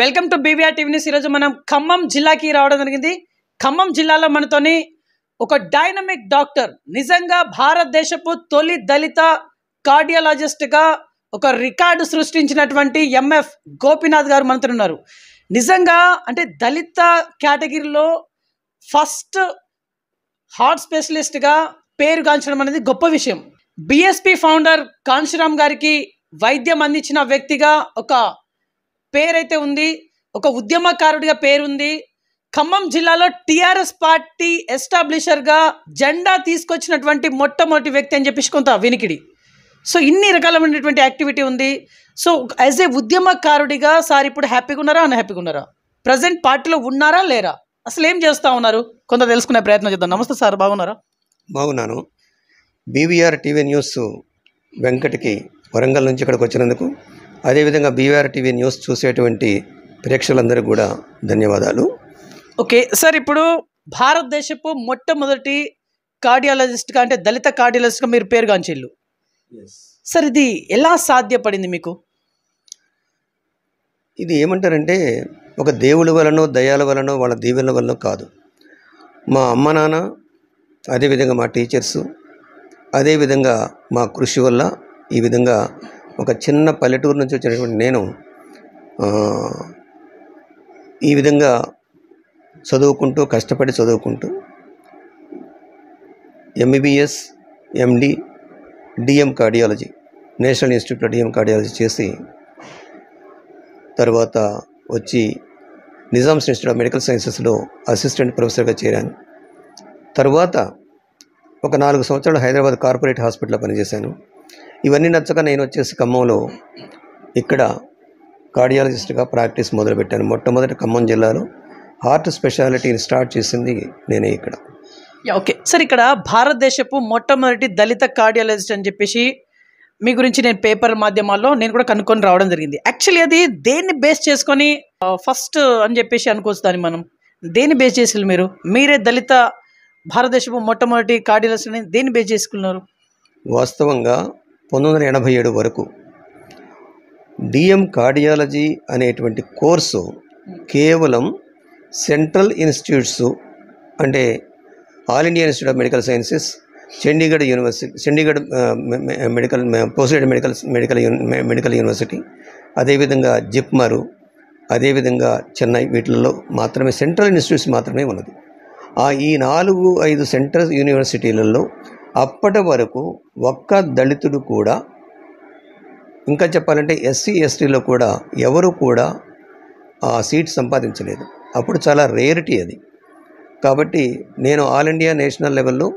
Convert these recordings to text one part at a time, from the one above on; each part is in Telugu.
welcome to BVR TV news ఈరోజు మనం ఖమ్మం జిల్లాకి రావడం జరిగింది ఖమ్మం జిల్లాలో మనతోని ఒక డైనమిక్ డాక్టర్ నిజంగా భారతదేశపు తొలి దళిత కార్డియాలజిస్ట్గా ఒక రికార్డు సృష్టించినటువంటి ఎంఎఫ్ గోపీనాథ్ గారు మనతో ఉన్నారు నిజంగా అంటే దళిత కేటగిరీలో ఫస్ట్ హార్ట్ స్పెషలిస్ట్గా పేరుగాంచడం అనేది గొప్ప విషయం బిఎస్పి ఫౌండర్ కాన్శీరామ్ గారికి వైద్యం అందించిన వ్యక్తిగా ఒక పేరైతే ఉంది ఒక ఉద్యమకారుడిగా పేరుంది ఖమ్మం జిల్లాలో టీఆర్ఎస్ పార్టీ ఎస్టాబ్లిషర్గా జెండా తీసుకొచ్చినటువంటి మొట్టమొదటి వ్యక్తి అని చెప్పేసి కొంత వినికిడి సో ఇన్ని రకాలమైనటువంటి యాక్టివిటీ ఉంది సో యాజ్ ఏ ఉద్యమకారుడిగా సార్ ఇప్పుడు హ్యాపీగా ఉన్నారా అన్హ్యాపీగా ఉన్నారా ప్రజెంట్ పార్టీలో ఉన్నారా లేరా అసలు ఏం చేస్తూ ఉన్నారు కొంత తెలుసుకునే ప్రయత్నం చేద్దాం నమస్తే సార్ బాగున్నారా బాగున్నాను బీవీఆర్ టీవీ న్యూస్ వెంకట్కి వరంగల్ నుంచి ఇక్కడికి వచ్చినందుకు అదేవిధంగా బీవీఆర్ టీవీ న్యూస్ చూసేటువంటి ప్రేక్షకులందరికీ కూడా ధన్యవాదాలు ఓకే సార్ ఇప్పుడు భారతదేశపు మొట్టమొదటి కార్డియాలజిస్ట్గా అంటే దళిత కార్డియాలజిస్ట్గా మీరు పేరుగాంచిల్లు సార్ ఇది ఎలా సాధ్యపడింది మీకు ఇది ఏమంటారంటే ఒక దేవుల వలనో దయాల వలనో వాళ్ళ దీవెనల వల్ల కాదు మా అమ్మ నాన్న అదేవిధంగా మా టీచర్సు అదేవిధంగా మా కృషి వల్ల ఈ విధంగా ఒక చిన్న పల్లెటూరు నుంచి వచ్చినటువంటి నేను ఈ విధంగా చదువుకుంటూ కష్టపడి చదువుకుంటూ MBBS MD DM cardiology national of DM cardiology చేసి తర్వాత వచ్చి నిజాం ఇన్స్టిట్యూట్ ఆఫ్ మెడికల్ సైన్సెస్లో అసిస్టెంట్ ప్రొఫెసర్గా చేరాను తర్వాత ఒక నాలుగు సంవత్సరాలు హైదరాబాద్ కార్పొరేట్ హాస్పిటల్లో పనిచేశాను ఇవన్నీ నచ్చక నేను వచ్చేసి ఖమ్మంలో ఇక్కడ కార్డియాలజిస్ట్గా ప్రాక్టీస్ మొదలుపెట్టాను మొట్టమొదటి ఖమ్మం జిల్లాలో హార్ట్ స్పెషాలిటీని స్టార్ట్ చేసింది నేనే ఇక్కడ ఓకే సార్ ఇక్కడ భారతదేశపు మొట్టమొదటి దళిత కార్డియాలజిస్ట్ అని చెప్పేసి మీ గురించి నేను పేపర్ మాధ్యమాల్లో నేను కూడా కనుక్కొని రావడం జరిగింది యాక్చువల్లీ అది దేన్ని బేస్ చేసుకొని ఫస్ట్ అని చెప్పేసి అనుకోవచ్చు దాన్ని మనం దేన్ని బేస్ చేసారు మీరు మీరే దళిత భారతదేశపు మొట్టమొదటి కార్డియాలజిస్ట్ అని దేన్ని బేస్ చేసుకున్నారు వాస్తవంగా పంతొమ్మిది వందల ఎనభై ఏడు వరకు డిఎం కార్డియాలజీ అనేటువంటి కోర్సు కేవలం సెంట్రల్ ఇన్స్టిట్యూట్స్ అంటే all India institute of medical sciences Chandigarh university Chandigarh medical post medical medical medical university అదేవిధంగా జిప్మరు అదేవిధంగా చెన్నై వీటిల్లో మాత్రమే సెంట్రల్ ఇన్స్టిట్యూట్స్ మాత్రమే ఉన్నది ఆ ఈ నాలుగు ఐదు సెంట్రల్ యూనివర్సిటీలలో అప్పటి వరకు ఒక్క దళితుడు కూడా ఇంకా చెప్పాలంటే ఎస్సీ ఎస్టీలో కూడా ఎవరు కూడా ఆ సీట్ సంపాదించలేదు అప్పుడు చాలా రేరిటీ అది కాబట్టి నేను ఆల్ ఇండియా నేషనల్ లెవెల్లో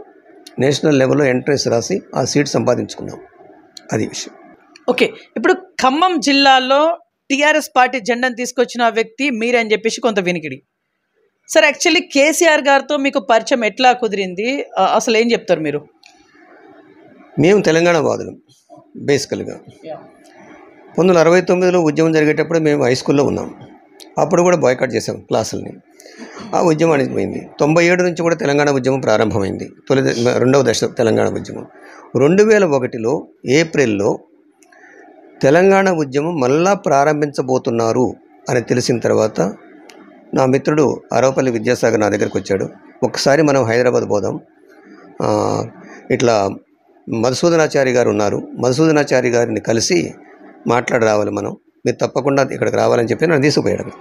నేషనల్ లెవెల్లో ఎంట్రెన్స్ రాసి ఆ సీట్ సంపాదించుకున్నాం అది విషయం ఓకే ఇప్పుడు ఖమ్మం జిల్లాలో టీఆర్ఎస్ పార్టీ జెండాను తీసుకొచ్చిన వ్యక్తి మీరు అని చెప్పేసి కొంత వినికిడి సార్ యాక్చువల్లీ కేసీఆర్ గారితో మీకు పరిచయం ఎట్లా కుదిరింది అసలు ఏం చెప్తారు మీరు మేము తెలంగాణ వాదులం బేసికల్గా పంతొమ్మిది అరవై తొమ్మిదిలో ఉద్యమం జరిగేటప్పుడు మేము హై స్కూల్లో ఉన్నాం అప్పుడు కూడా బాయ్కాట్ చేసాం క్లాసులని ఆ ఉద్యమానికి పోయింది తొంభై ఏడు నుంచి కూడా తెలంగాణ ఉద్యమం ప్రారంభమైంది తొలి రెండవ దశ తెలంగాణ ఉద్యమం రెండు వేల ఒకటిలో ఏప్రిల్లో తెలంగాణ ఉద్యమం మళ్ళా ప్రారంభించబోతున్నారు అని తెలిసిన తర్వాత నా మిత్రుడు అరవపల్లి విద్యాసాగర్ నా దగ్గరకు వచ్చాడు ఒకసారి మనం హైదరాబాద్ పోదాం ఇట్లా మధుసూదనాచారి గారు ఉన్నారు మధుసూదనాచారి గారిని కలిసి మాట్లాడి రావాలి మనం మీరు తప్పకుండా ఇక్కడికి రావాలని చెప్పి నన్ను తీసుకుపోయాడు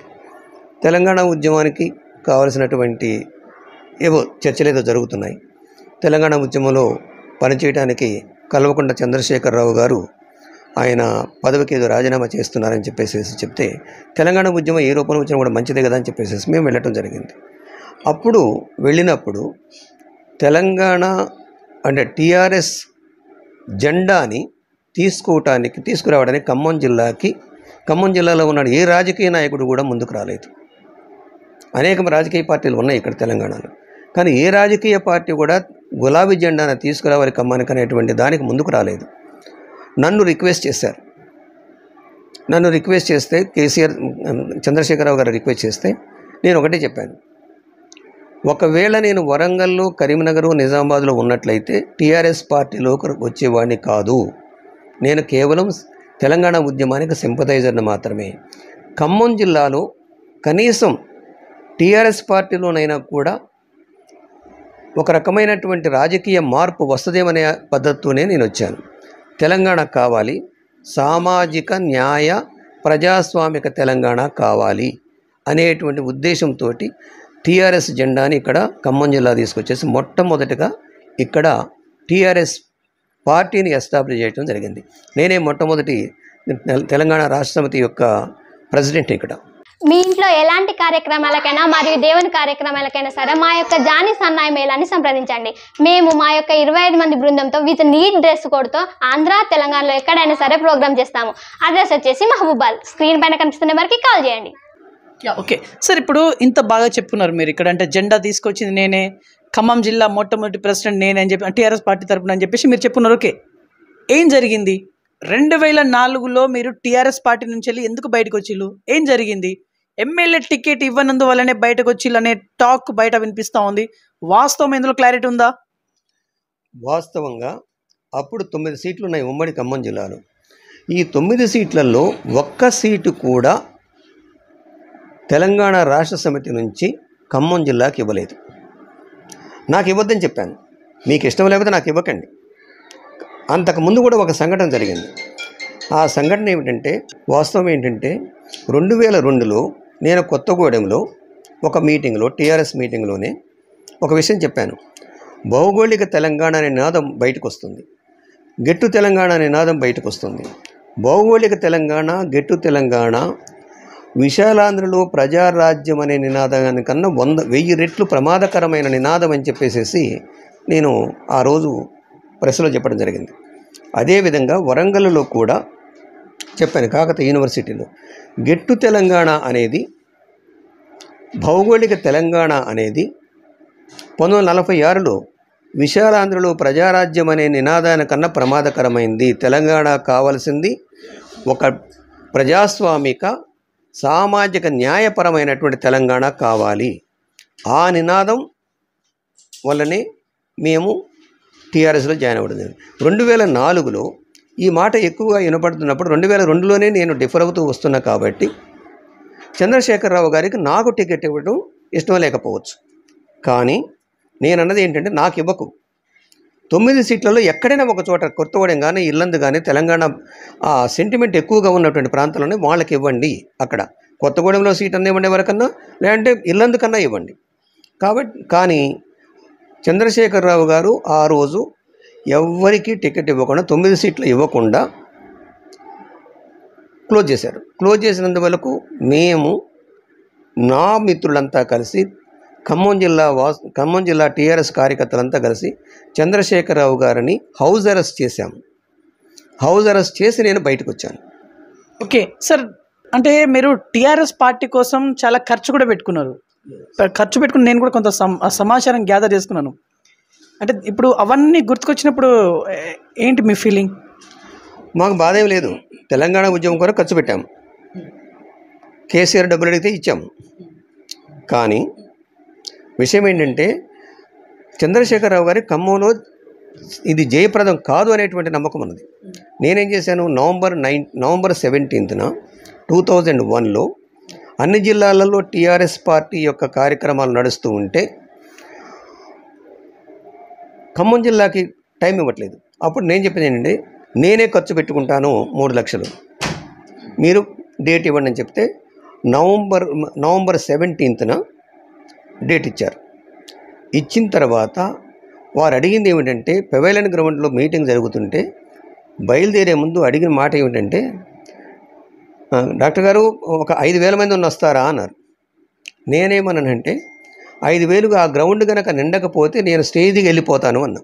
తెలంగాణ ఉద్యమానికి కావలసినటువంటి ఏవో చర్చలేదో జరుగుతున్నాయి తెలంగాణ ఉద్యమంలో పనిచేయడానికి కల్వకుంట చంద్రశేఖరరావు గారు ఆయన పదవికి ఏదో రాజీనామా చేస్తున్నారని చెప్పేసి చెప్తే తెలంగాణ ఉద్యమం ఏ రూపంలో వచ్చినా కూడా మంచిదే కదా అని చెప్పేసి మేము వెళ్ళటం జరిగింది అప్పుడు వెళ్ళినప్పుడు తెలంగాణ అంటే టీఆర్ఎస్ జెండాని తీసుకోవటానికి తీసుకురావడానికి ఖమ్మం జిల్లాకి ఖమ్మం జిల్లాలో ఉన్న ఏ రాజకీయ నాయకుడు కూడా ముందుకు రాలేదు అనేక రాజకీయ పార్టీలు ఉన్నాయి ఇక్కడ తెలంగాణలో కానీ ఏ రాజకీయ పార్టీ కూడా గులాబీ జెండాను తీసుకురావాలి ఖమ్మానికి అనేటువంటి దానికి ముందుకు రాలేదు నన్ను రిక్వెస్ట్ చేశారు నన్ను రిక్వెస్ట్ చేస్తే కేసీఆర్ చంద్రశేఖరరావు గారు రిక్వెస్ట్ చేస్తే నేను ఒకటే చెప్పాను ఒకవేళ నేను వరంగల్లో కరీంనగర్ నిజామాబాద్లో ఉన్నట్లయితే టీఆర్ఎస్ పార్టీలోకి వచ్చేవాడిని కాదు నేను కేవలం తెలంగాణ ఉద్యమానికి సింపథైజర్ని మాత్రమే ఖమ్మం జిల్లాలో కనీసం టీఆర్ఎస్ పార్టీలోనైనా కూడా ఒక రకమైనటువంటి రాజకీయ మార్పు వస్తుందేమనే పద్ధతితోనే నేను వచ్చాను తెలంగాణ కావాలి సామాజిక న్యాయ ప్రజాస్వామిక తెలంగాణ కావాలి అనేటువంటి ఉద్దేశంతో టీఆర్ఎస్ జెండాని ఇక్కడ ఖమ్మం జిల్లా తీసుకొచ్చేసి మొట్టమొదటిగా ఇక్కడ టీఆర్ఎస్ పార్టీని ఎస్టాబ్లిష్ చేయడం జరిగింది నేనే మొట్టమొదటి తెలంగాణ రాష్ట్ర సమితి యొక్క ప్రెసిడెంట్ ఇక్కడ మీ ఇంట్లో ఎలాంటి కార్యక్రమాలకైనా మరియు దేవుని కార్యక్రమాలకైనా సరే మా యొక్క జానీ సన్నాయి మేళాన్ని సంప్రదించండి మేము మా యొక్క ఇరవై ఐదు మంది బృందంతో విత్ నీట్ డ్రెస్ కోడ్తో ఆంధ్ర తెలంగాణలో ఎక్కడైనా సరే ప్రోగ్రామ్ చేస్తాము అడ్రస్ వచ్చేసి మహబూబాల్ స్క్రీన్ పైన కనిపిస్తున్న వారికి కాల్ చేయండి యా ఓకే సార్ ఇప్పుడు ఇంత బాగా చెప్పున్నారు మీరు ఇక్కడ అంటే జెండా తీసుకొచ్చింది నేనే ఖమ్మం జిల్లా మొట్టమొదటి ప్రెసిడెంట్ నేనే అని చెప్పి టీఆర్ఎస్ పార్టీ తరఫున అని చెప్పేసి మీరు చెప్పున్నారు ఓకే ఏం జరిగింది రెండు వేల నాలుగులో మీరు టీఆర్ఎస్ పార్టీ నుంచి వెళ్ళి ఎందుకు బయటకు వచ్చిళ్ళు ఏం జరిగింది ఎమ్మెల్యే టికెట్ వల్లనే బయటకు వచ్చిళ్ళు అనే టాక్ బయట వినిపిస్తూ ఉంది వాస్తవం ఇందులో క్లారిటీ ఉందా వాస్తవంగా అప్పుడు తొమ్మిది సీట్లు ఉన్నాయి ఉమ్మడి ఖమ్మం జిల్లాలో ఈ తొమ్మిది సీట్లలో ఒక్క సీటు కూడా తెలంగాణ రాష్ట్ర సమితి నుంచి ఖమ్మం జిల్లాకి ఇవ్వలేదు నాకు ఇవ్వద్దని చెప్పాను మీకు ఇష్టం లేకపోతే నాకు ఇవ్వకండి అంతకుముందు కూడా ఒక సంఘటన జరిగింది ఆ సంఘటన ఏమిటంటే వాస్తవం ఏంటంటే రెండు వేల రెండులో నేను కొత్తగూడెంలో ఒక మీటింగ్లో టీఆర్ఎస్ మీటింగ్లోనే ఒక విషయం చెప్పాను భౌగోళిక తెలంగాణ అనే నాదం బయటకు వస్తుంది గెట్టు తెలంగాణ అనే నాదం బయటకు వస్తుంది భౌగోళిక తెలంగాణ గెట్టు తెలంగాణ విశాలాంధ్రలో ప్రజారాజ్యం అనే కన్నా వంద వెయ్యి రెట్లు ప్రమాదకరమైన నినాదం అని చెప్పేసేసి నేను ఆ రోజు ప్రెస్లో చెప్పడం జరిగింది అదేవిధంగా వరంగల్లో కూడా చెప్పాను కాకతీయ యూనివర్సిటీలో గెట్టు తెలంగాణ అనేది భౌగోళిక తెలంగాణ అనేది పంతొమ్మిది వందల నలభై ఆరులో విశాలాంధ్రలో ప్రజారాజ్యం అనే నినాదానికన్నా ప్రమాదకరమైంది తెలంగాణ కావాల్సింది ఒక ప్రజాస్వామిక సామాజిక న్యాయపరమైనటువంటి తెలంగాణ కావాలి ఆ నినాదం వల్లనే మేము టీఆర్ఎస్లో జాయిన్ అవ్వడం జరిగింది రెండు వేల నాలుగులో ఈ మాట ఎక్కువగా వినపడుతున్నప్పుడు రెండు వేల రెండులోనే నేను డిఫర్ అవుతూ వస్తున్నా కాబట్టి చంద్రశేఖరరావు గారికి నాకు టికెట్ ఇవ్వడం ఇష్టం లేకపోవచ్చు కానీ నేనన్నది ఏంటంటే నాకు ఇవ్వకు తొమ్మిది సీట్లలో ఎక్కడైనా ఒక చోట కొత్తగూడెం కానీ ఇల్లందు కానీ తెలంగాణ సెంటిమెంట్ ఎక్కువగా ఉన్నటువంటి ప్రాంతాలని వాళ్ళకి ఇవ్వండి అక్కడ కొత్తగూడెంలో సీట్ అన్న ఇవ్వండి ఎవరికన్నా లేదంటే ఇల్లందు కన్నా ఇవ్వండి కాబట్టి కానీ చంద్రశేఖరరావు గారు ఆ రోజు ఎవరికి టికెట్ ఇవ్వకుండా తొమ్మిది సీట్లు ఇవ్వకుండా క్లోజ్ చేశారు క్లోజ్ చేసినందువలకు మేము నా మిత్రులంతా కలిసి ఖమ్మం జిల్లా వాస్ ఖమ్మం జిల్లా టీఆర్ఎస్ కార్యకర్తలంతా కలిసి చంద్రశేఖరరావు గారిని హౌస్ అరెస్ట్ చేశాము హౌస్ అరెస్ట్ చేసి నేను బయటకు వచ్చాను ఓకే సార్ అంటే మీరు టీఆర్ఎస్ పార్టీ కోసం చాలా ఖర్చు కూడా పెట్టుకున్నారు ఖర్చు పెట్టుకుని నేను కూడా కొంత సమాచారం గ్యాదర్ చేసుకున్నాను అంటే ఇప్పుడు అవన్నీ గుర్తుకొచ్చినప్పుడు ఏంటి మీ ఫీలింగ్ మాకు బాధ ఏం లేదు తెలంగాణ ఉద్యమం కూడా ఖర్చు పెట్టాము కేసీఆర్ డబ్బులు అడిగితే ఇచ్చాము కానీ విషయం ఏంటంటే చంద్రశేఖరరావు గారి ఖమ్మంలో ఇది జయప్రదం కాదు అనేటువంటి నమ్మకం ఉన్నది నేనేం చేశాను నవంబర్ నైన్ నవంబర్ సెవెంటీన్త్న టూ థౌజండ్ వన్లో అన్ని జిల్లాలలో టీఆర్ఎస్ పార్టీ యొక్క కార్యక్రమాలు నడుస్తూ ఉంటే ఖమ్మం జిల్లాకి టైం ఇవ్వట్లేదు అప్పుడు నేను చెప్పింది ఏంటంటే నేనే ఖర్చు పెట్టుకుంటాను మూడు లక్షలు మీరు డేట్ ఇవ్వండి అని చెప్తే నవంబర్ నవంబర్ సెవెంటీన్త్న డేట్ ఇచ్చారు ఇచ్చిన తర్వాత వారు అడిగింది ఏమిటంటే పెవైలన్ గ్రౌండ్లో మీటింగ్ జరుగుతుంటే బయలుదేరే ముందు అడిగిన మాట ఏమిటంటే డాక్టర్ గారు ఒక ఐదు వేల మంది ఉన్న వస్తారా అన్నారు నేనేమన్నానంటే ఐదు వేలుగా ఆ గ్రౌండ్ కనుక నిండకపోతే నేను స్టేజ్కి వెళ్ళిపోతాను అన్నా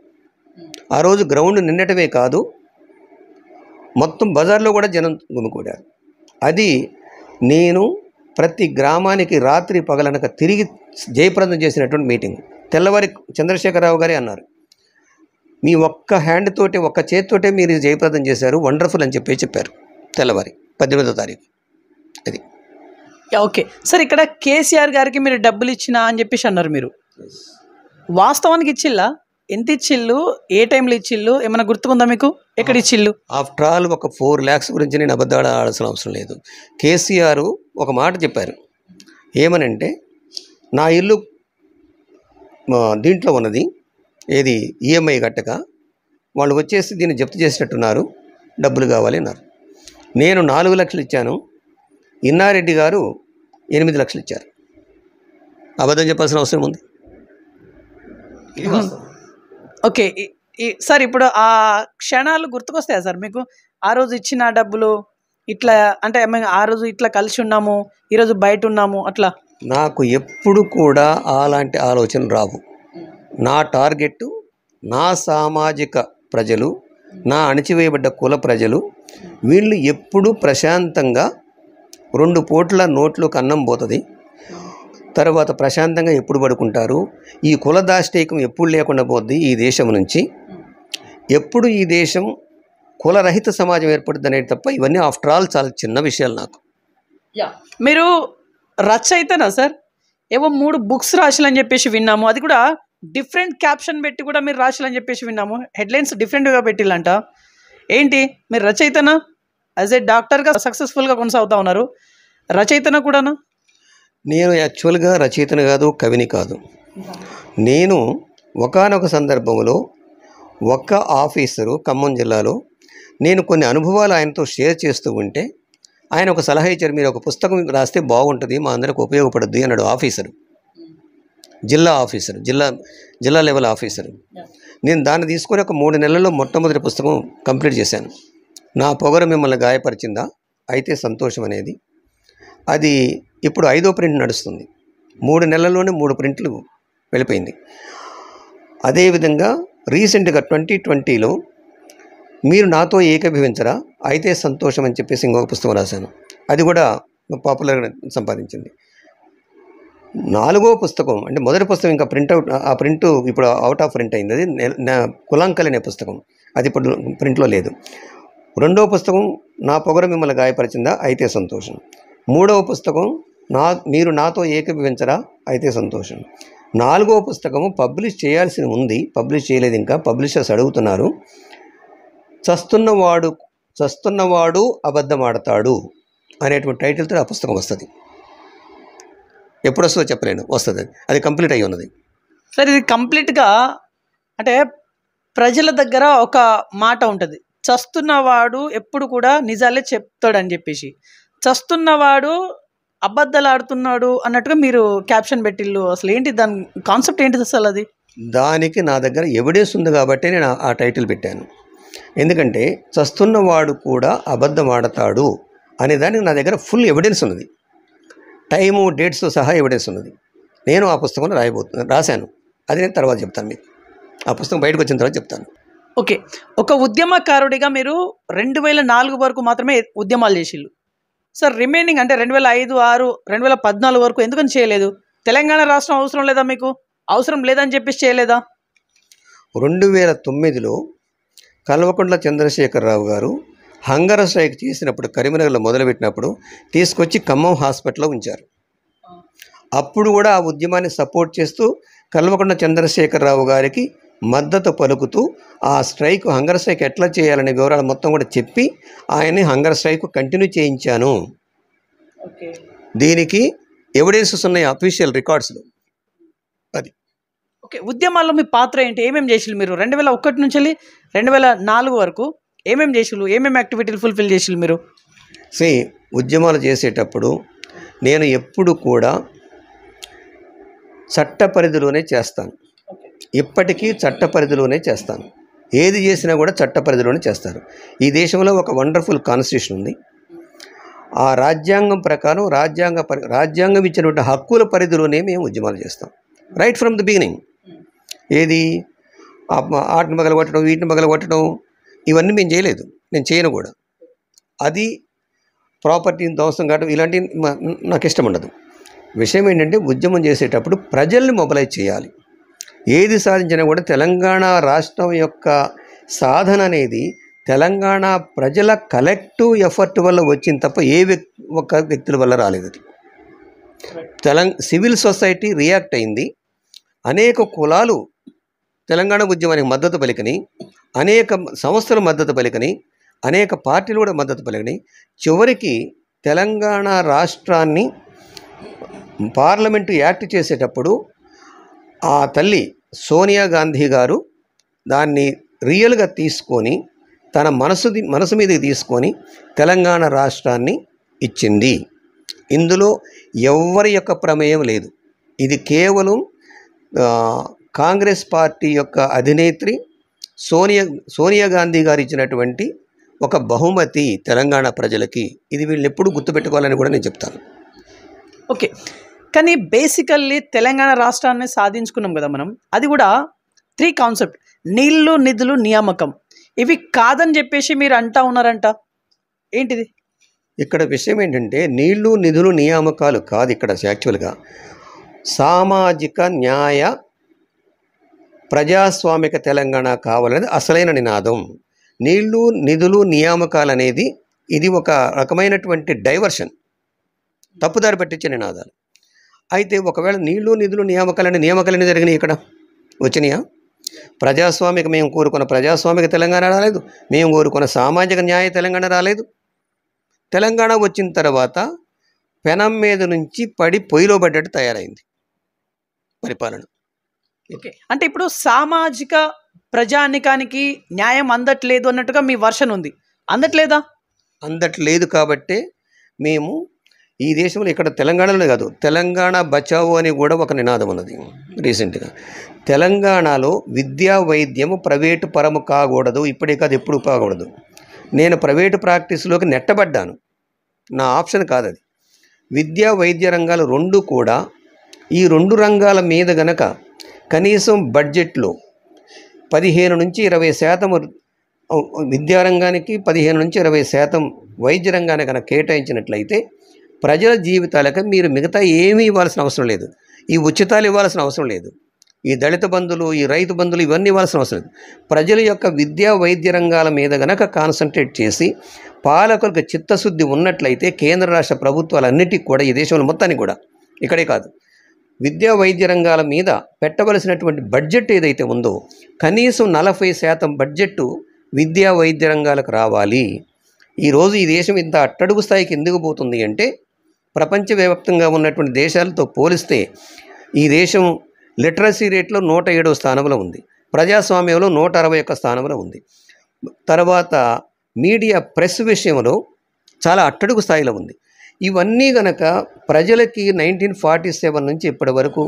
ఆ రోజు గ్రౌండ్ నిండటమే కాదు మొత్తం బజార్లో కూడా జనం గుమికూడారు అది నేను ప్రతి గ్రామానికి రాత్రి పగలనక తిరిగి జయప్రదం చేసినటువంటి మీటింగ్ తెల్లవారి చంద్రశేఖరరావు గారే అన్నారు మీ ఒక్క హ్యాండ్ తోటే ఒక్క చేతితోటే మీరు జయప్రదం చేశారు వండర్ఫుల్ అని చెప్పి చెప్పారు తెల్లవారి పద్దెనిమిదో తారీఖు అది ఓకే సార్ ఇక్కడ కేసీఆర్ గారికి మీరు డబ్బులు ఇచ్చినా అని చెప్పేసి అన్నారు మీరు వాస్తవానికి ఇచ్చిల్లా ఎంత ఇచ్చిల్లు ఏ టైంలో ఇచ్చిల్లు ఏమైనా గుర్తుకుందా మీకు ఎక్కడ ఇచ్చిల్లు ఆఫ్టర్ ఆల్ ఒక ఫోర్ ల్యాక్స్ గురించి నేను అబద్ధాలు ఆడాల్సిన అవసరం లేదు కేసీఆర్ ఒక మాట చెప్పారు ఏమనంటే నా ఇల్లు దీంట్లో ఉన్నది ఏది ఈఎంఐ కట్టక వాళ్ళు వచ్చేసి దీన్ని జప్తు చేసినట్టున్నారు డబ్బులు కావాలి అన్నారు నేను నాలుగు లక్షలు ఇచ్చాను ఇన్నారెడ్డి గారు ఎనిమిది లక్షలు ఇచ్చారు అబద్ధం చెప్పాల్సిన అవసరం ఉంది ఓకే సార్ ఇప్పుడు ఆ క్షణాలు గుర్తుకొస్తాయా సార్ మీకు ఆ రోజు ఇచ్చిన డబ్బులు ఇట్లా అంటే ఆ రోజు ఇట్లా కలిసి ఉన్నాము ఈరోజు బయట ఉన్నాము అట్లా నాకు ఎప్పుడు కూడా అలాంటి ఆలోచన రావు నా టార్గెట్ నా సామాజిక ప్రజలు నా అణచివేయబడ్డ కుల ప్రజలు వీళ్ళు ఎప్పుడు ప్రశాంతంగా రెండు పూట్ల నోట్లు కన్నం పోతుంది తర్వాత ప్రశాంతంగా ఎప్పుడు పడుకుంటారు ఈ కుల దాష్టైకం ఎప్పుడు లేకుండా పోద్ది ఈ దేశం నుంచి ఎప్పుడు ఈ దేశం కులరహిత సమాజం ఏర్పడుతుంది అనేది తప్ప ఇవన్నీ ఆఫ్టర్ ఆల్ చాలా చిన్న విషయాలు నాకు యా మీరు రచయితనా సార్ ఏవో మూడు బుక్స్ రాసిలని చెప్పేసి విన్నాము అది కూడా డిఫరెంట్ క్యాప్షన్ పెట్టి కూడా మీరు రాసిలని చెప్పేసి విన్నాము హెడ్లైన్స్ డిఫరెంట్గా పెట్టిల్లంట ఏంటి మీరు రచయితనా యాజ్ ఏ డాక్టర్గా సక్సెస్ఫుల్గా కొనసాగుతా ఉన్నారు రచయితన కూడానా నేను యాక్చువల్గా రచయితను కాదు కవిని కాదు నేను ఒకనొక సందర్భంలో ఒక్క ఆఫీసరు ఖమ్మం జిల్లాలో నేను కొన్ని అనుభవాలు ఆయనతో షేర్ చేస్తూ ఉంటే ఆయన ఒక సలహా ఇచ్చారు మీరు ఒక పుస్తకం రాస్తే బాగుంటుంది మా అందరికి ఉపయోగపడుద్ది అన్నాడు ఆఫీసరు జిల్లా ఆఫీసర్ జిల్లా జిల్లా లెవెల్ ఆఫీసర్ నేను దాన్ని తీసుకొని ఒక మూడు నెలల్లో మొట్టమొదటి పుస్తకం కంప్లీట్ చేశాను నా పొగరు మిమ్మల్ని గాయపరిచిందా అయితే సంతోషం అనేది అది ఇప్పుడు ఐదో ప్రింట్ నడుస్తుంది మూడు నెలల్లోనే మూడు ప్రింట్లు వెళ్ళిపోయింది అదేవిధంగా రీసెంట్గా ట్వంటీ ట్వంటీలో మీరు నాతో ఏకభవించరా అయితే సంతోషం అని చెప్పేసి ఇంకొక పుస్తకం రాశాను అది కూడా పాపులర్గా సంపాదించింది నాలుగో పుస్తకం అంటే మొదటి పుస్తకం ఇంకా ప్రింట్అవుట్ ఆ ప్రింట్ ఇప్పుడు అవుట్ ఆఫ్ ప్రింట్ అయింది అది కులాంకలి అనే పుస్తకం అది ఇప్పుడు ప్రింట్లో లేదు రెండవ పుస్తకం నా పొగర మిమ్మల్ని గాయపరిచిందా అయితే సంతోషం మూడవ పుస్తకం నా మీరు నాతో ఏకభవించరా అయితే సంతోషం నాలుగవ పుస్తకము పబ్లిష్ చేయాల్సి ఉంది పబ్లిష్ చేయలేదు ఇంకా పబ్లిషర్స్ అడుగుతున్నారు చస్తున్నవాడు చస్తున్నవాడు అబద్ధమాడతాడు అనేటువంటి టైటిల్తో ఆ పుస్తకం వస్తుంది ఎప్పుడు వస్తుందో చెప్పలేను వస్తుంది అది కంప్లీట్ అయి ఉన్నది సార్ ఇది కంప్లీట్గా అంటే ప్రజల దగ్గర ఒక మాట ఉంటుంది చస్తున్నవాడు ఎప్పుడు కూడా నిజాలే చెప్తాడని చెప్పేసి చస్తున్నవాడు అబద్ధలాడుతున్నాడు అన్నట్టుగా మీరు క్యాప్షన్ పెట్టిల్లు అసలు ఏంటి దాని కాన్సెప్ట్ ఏంటిది అసలు అది దానికి నా దగ్గర ఎవిడెన్స్ ఉంది కాబట్టి నేను ఆ టైటిల్ పెట్టాను ఎందుకంటే చస్తున్నవాడు కూడా అబద్ధం ఆడతాడు అనే దానికి నా దగ్గర ఫుల్ ఎవిడెన్స్ ఉన్నది టైము డేట్స్ సహా ఎవిడెన్స్ ఉన్నది నేను ఆ పుస్తకంలో రాయబోతున్నాను రాశాను అది నేను తర్వాత చెప్తాను మీకు ఆ పుస్తకం బయటకు వచ్చిన తర్వాత చెప్తాను ఓకే ఒక ఉద్యమకారుడిగా మీరు రెండు వేల నాలుగు వరకు మాత్రమే ఉద్యమాలు చేసిళ్ళు సార్ రిమైనింగ్ అంటే రెండు వేల ఐదు ఆరు రెండు వేల పద్నాలుగు వరకు ఎందుకని చేయలేదు తెలంగాణ రాష్ట్రం అవసరం లేదా మీకు అవసరం లేదని చెప్పేసి చేయలేదా రెండు వేల తొమ్మిదిలో కల్వకుంట్ల చంద్రశేఖరరావు గారు హంగర స్ట్రైక్ చేసినప్పుడు కరీంనగర్లో మొదలుపెట్టినప్పుడు తీసుకొచ్చి ఖమ్మం హాస్పిటల్లో ఉంచారు అప్పుడు కూడా ఆ ఉద్యమాన్ని సపోర్ట్ చేస్తూ కల్వకుంట్ల చంద్రశేఖరరావు గారికి మద్దతు పలుకుతూ ఆ స్ట్రైక్ హంగర్ స్ట్రైక్ ఎట్లా చేయాలనే వివరాలు మొత్తం కూడా చెప్పి ఆయన్ని హంగర్ స్ట్రైక్ కంటిన్యూ చేయించాను దీనికి ఎవిడెన్స్ ఉన్నాయి అఫీషియల్ రికార్డ్స్లో అది ఓకే ఉద్యమాల్లో మీ పాత్ర ఏంటి ఏమేమి చేసి మీరు రెండు వేల ఒకటి నుంచి రెండు వేల నాలుగు వరకు ఏమేమి చేసిళ్ళు ఏమేమి యాక్టివిటీలు ఫుల్ఫిల్ చేసిళ్ళు మీరు సి ఉద్యమాలు చేసేటప్పుడు నేను ఎప్పుడు కూడా చట్ట పరిధిలోనే చేస్తాను ఇప్పటికీ చట్ట పరిధిలోనే చేస్తాను ఏది చేసినా కూడా చట్ట పరిధిలోనే చేస్తారు ఈ దేశంలో ఒక వండర్ఫుల్ కాన్స్టిట్యూషన్ ఉంది ఆ రాజ్యాంగం ప్రకారం రాజ్యాంగ పరి రాజ్యాంగం ఇచ్చినటువంటి హక్కుల పరిధిలోనే మేము ఉద్యమాలు చేస్తాం రైట్ ఫ్రమ్ ది బిగినింగ్ ఏది ఆటను పగల కొట్టడం వీటిని పగల కొట్టడం ఇవన్నీ మేము చేయలేదు నేను చేయను కూడా అది ప్రాపర్టీని దోషం కావడం ఇలాంటివి నాకు ఇష్టం ఉండదు విషయం ఏంటంటే ఉద్యమం చేసేటప్పుడు ప్రజల్ని మొబలైజ్ చేయాలి ఏది సాధించినా కూడా తెలంగాణ రాష్ట్రం యొక్క సాధన అనేది తెలంగాణ ప్రజల కలెక్టివ్ ఎఫర్ట్ వల్ల వచ్చింది తప్ప ఏ వ్యక్తి ఒక వ్యక్తుల వల్ల రాలేదు తెలంగా సివిల్ సొసైటీ రియాక్ట్ అయింది అనేక కులాలు తెలంగాణ ఉద్యమానికి మద్దతు పలికని అనేక సంస్థలు మద్దతు పలికని అనేక పార్టీలు కూడా మద్దతు పలికని చివరికి తెలంగాణ రాష్ట్రాన్ని పార్లమెంటు యాక్ట్ చేసేటప్పుడు ఆ తల్లి సోనియా గాంధీ గారు దాన్ని రియల్గా తీసుకొని తన మనసు మనసు మీద తీసుకొని తెలంగాణ రాష్ట్రాన్ని ఇచ్చింది ఇందులో ఎవరి యొక్క ప్రమేయం లేదు ఇది కేవలం కాంగ్రెస్ పార్టీ యొక్క అధినేత్రి సోనియా సోనియా గాంధీ గారు ఇచ్చినటువంటి ఒక బహుమతి తెలంగాణ ప్రజలకి ఇది వీళ్ళు ఎప్పుడు గుర్తుపెట్టుకోవాలని కూడా నేను చెప్తాను ఓకే కానీ బేసికల్లీ తెలంగాణ రాష్ట్రాన్ని సాధించుకున్నాం కదా మనం అది కూడా త్రీ కాన్సెప్ట్ నీళ్లు నిధులు నియామకం ఇవి కాదని చెప్పేసి మీరు అంటా ఉన్నారంట ఏంటిది ఇక్కడ విషయం ఏంటంటే నీళ్లు నిధులు నియామకాలు కాదు ఇక్కడ యాక్చువల్గా సామాజిక న్యాయ ప్రజాస్వామిక తెలంగాణ కావాలనేది అసలైన నినాదం నీళ్లు నిధులు నియామకాలు అనేది ఇది ఒక రకమైనటువంటి డైవర్షన్ తప్పుదారి పట్టించే నినాదాలు అయితే ఒకవేళ నీళ్లు నిధులు నియామకాలని నియామకాలని జరిగినాయి ఇక్కడ వచ్చినాయా ప్రజాస్వామిక మేము కోరుకున్న ప్రజాస్వామిక తెలంగాణ రాలేదు మేము కోరుకున్న సామాజిక న్యాయ తెలంగాణ రాలేదు తెలంగాణ వచ్చిన తర్వాత పెనం మీద నుంచి పడి పొయ్యిలో పడ్డట్టు తయారైంది పరిపాలన ఓకే అంటే ఇప్పుడు సామాజిక ప్రజానికానికి న్యాయం అందట్లేదు అన్నట్టుగా మీ వర్షన్ ఉంది అందట్లేదా అందట్లేదు కాబట్టే మేము ఈ దేశంలో ఇక్కడ తెలంగాణలోనే కాదు తెలంగాణ బచావో అని కూడా ఒక నినాదం ఉన్నది రీసెంట్గా తెలంగాణలో విద్యా వైద్యము ప్రైవేటు పరము కాకూడదు ఇప్పటికే కాదు ఎప్పుడు కాకూడదు నేను ప్రైవేటు ప్రాక్టీస్లోకి నెట్టబడ్డాను నా ఆప్షన్ కాదు అది విద్యా వైద్య రంగాలు రెండు కూడా ఈ రెండు రంగాల మీద గనక కనీసం బడ్జెట్లో పదిహేను నుంచి ఇరవై శాతం విద్యారంగానికి పదిహేను నుంచి ఇరవై శాతం వైద్య రంగానికి కనుక కేటాయించినట్లయితే ప్రజల జీవితాలకు మీరు మిగతా ఏమీ ఇవ్వాల్సిన అవసరం లేదు ఈ ఉచితాలు ఇవ్వాల్సిన అవసరం లేదు ఈ దళిత బంధులు ఈ రైతు బంధులు ఇవన్నీ ఇవ్వాల్సిన అవసరం లేదు ప్రజల యొక్క విద్యా వైద్య రంగాల మీద కనుక కాన్సన్ట్రేట్ చేసి పాలకులకు చిత్తశుద్ధి ఉన్నట్లయితే కేంద్ర రాష్ట్ర ప్రభుత్వాలన్నిటికీ కూడా ఈ దేశంలో మొత్తానికి కూడా ఇక్కడే కాదు విద్యా వైద్య రంగాల మీద పెట్టవలసినటువంటి బడ్జెట్ ఏదైతే ఉందో కనీసం నలభై శాతం బడ్జెట్ విద్యా వైద్య రంగాలకు రావాలి ఈరోజు ఈ దేశం ఇంత అట్టడుగు స్థాయికి ఎందుకు పోతుంది అంటే ప్రపంచవ్యాప్తంగా ఉన్నటువంటి దేశాలతో పోలిస్తే ఈ దేశం లిటరసీ రేట్లో నూట ఏడవ స్థానంలో ఉంది ప్రజాస్వామ్యంలో నూట అరవై ఒక్క స్థానంలో ఉంది తర్వాత మీడియా ప్రెస్ విషయంలో చాలా అట్టడుగు స్థాయిలో ఉంది ఇవన్నీ గనక ప్రజలకి నైన్టీన్ ఫార్టీ సెవెన్ నుంచి ఇప్పటి వరకు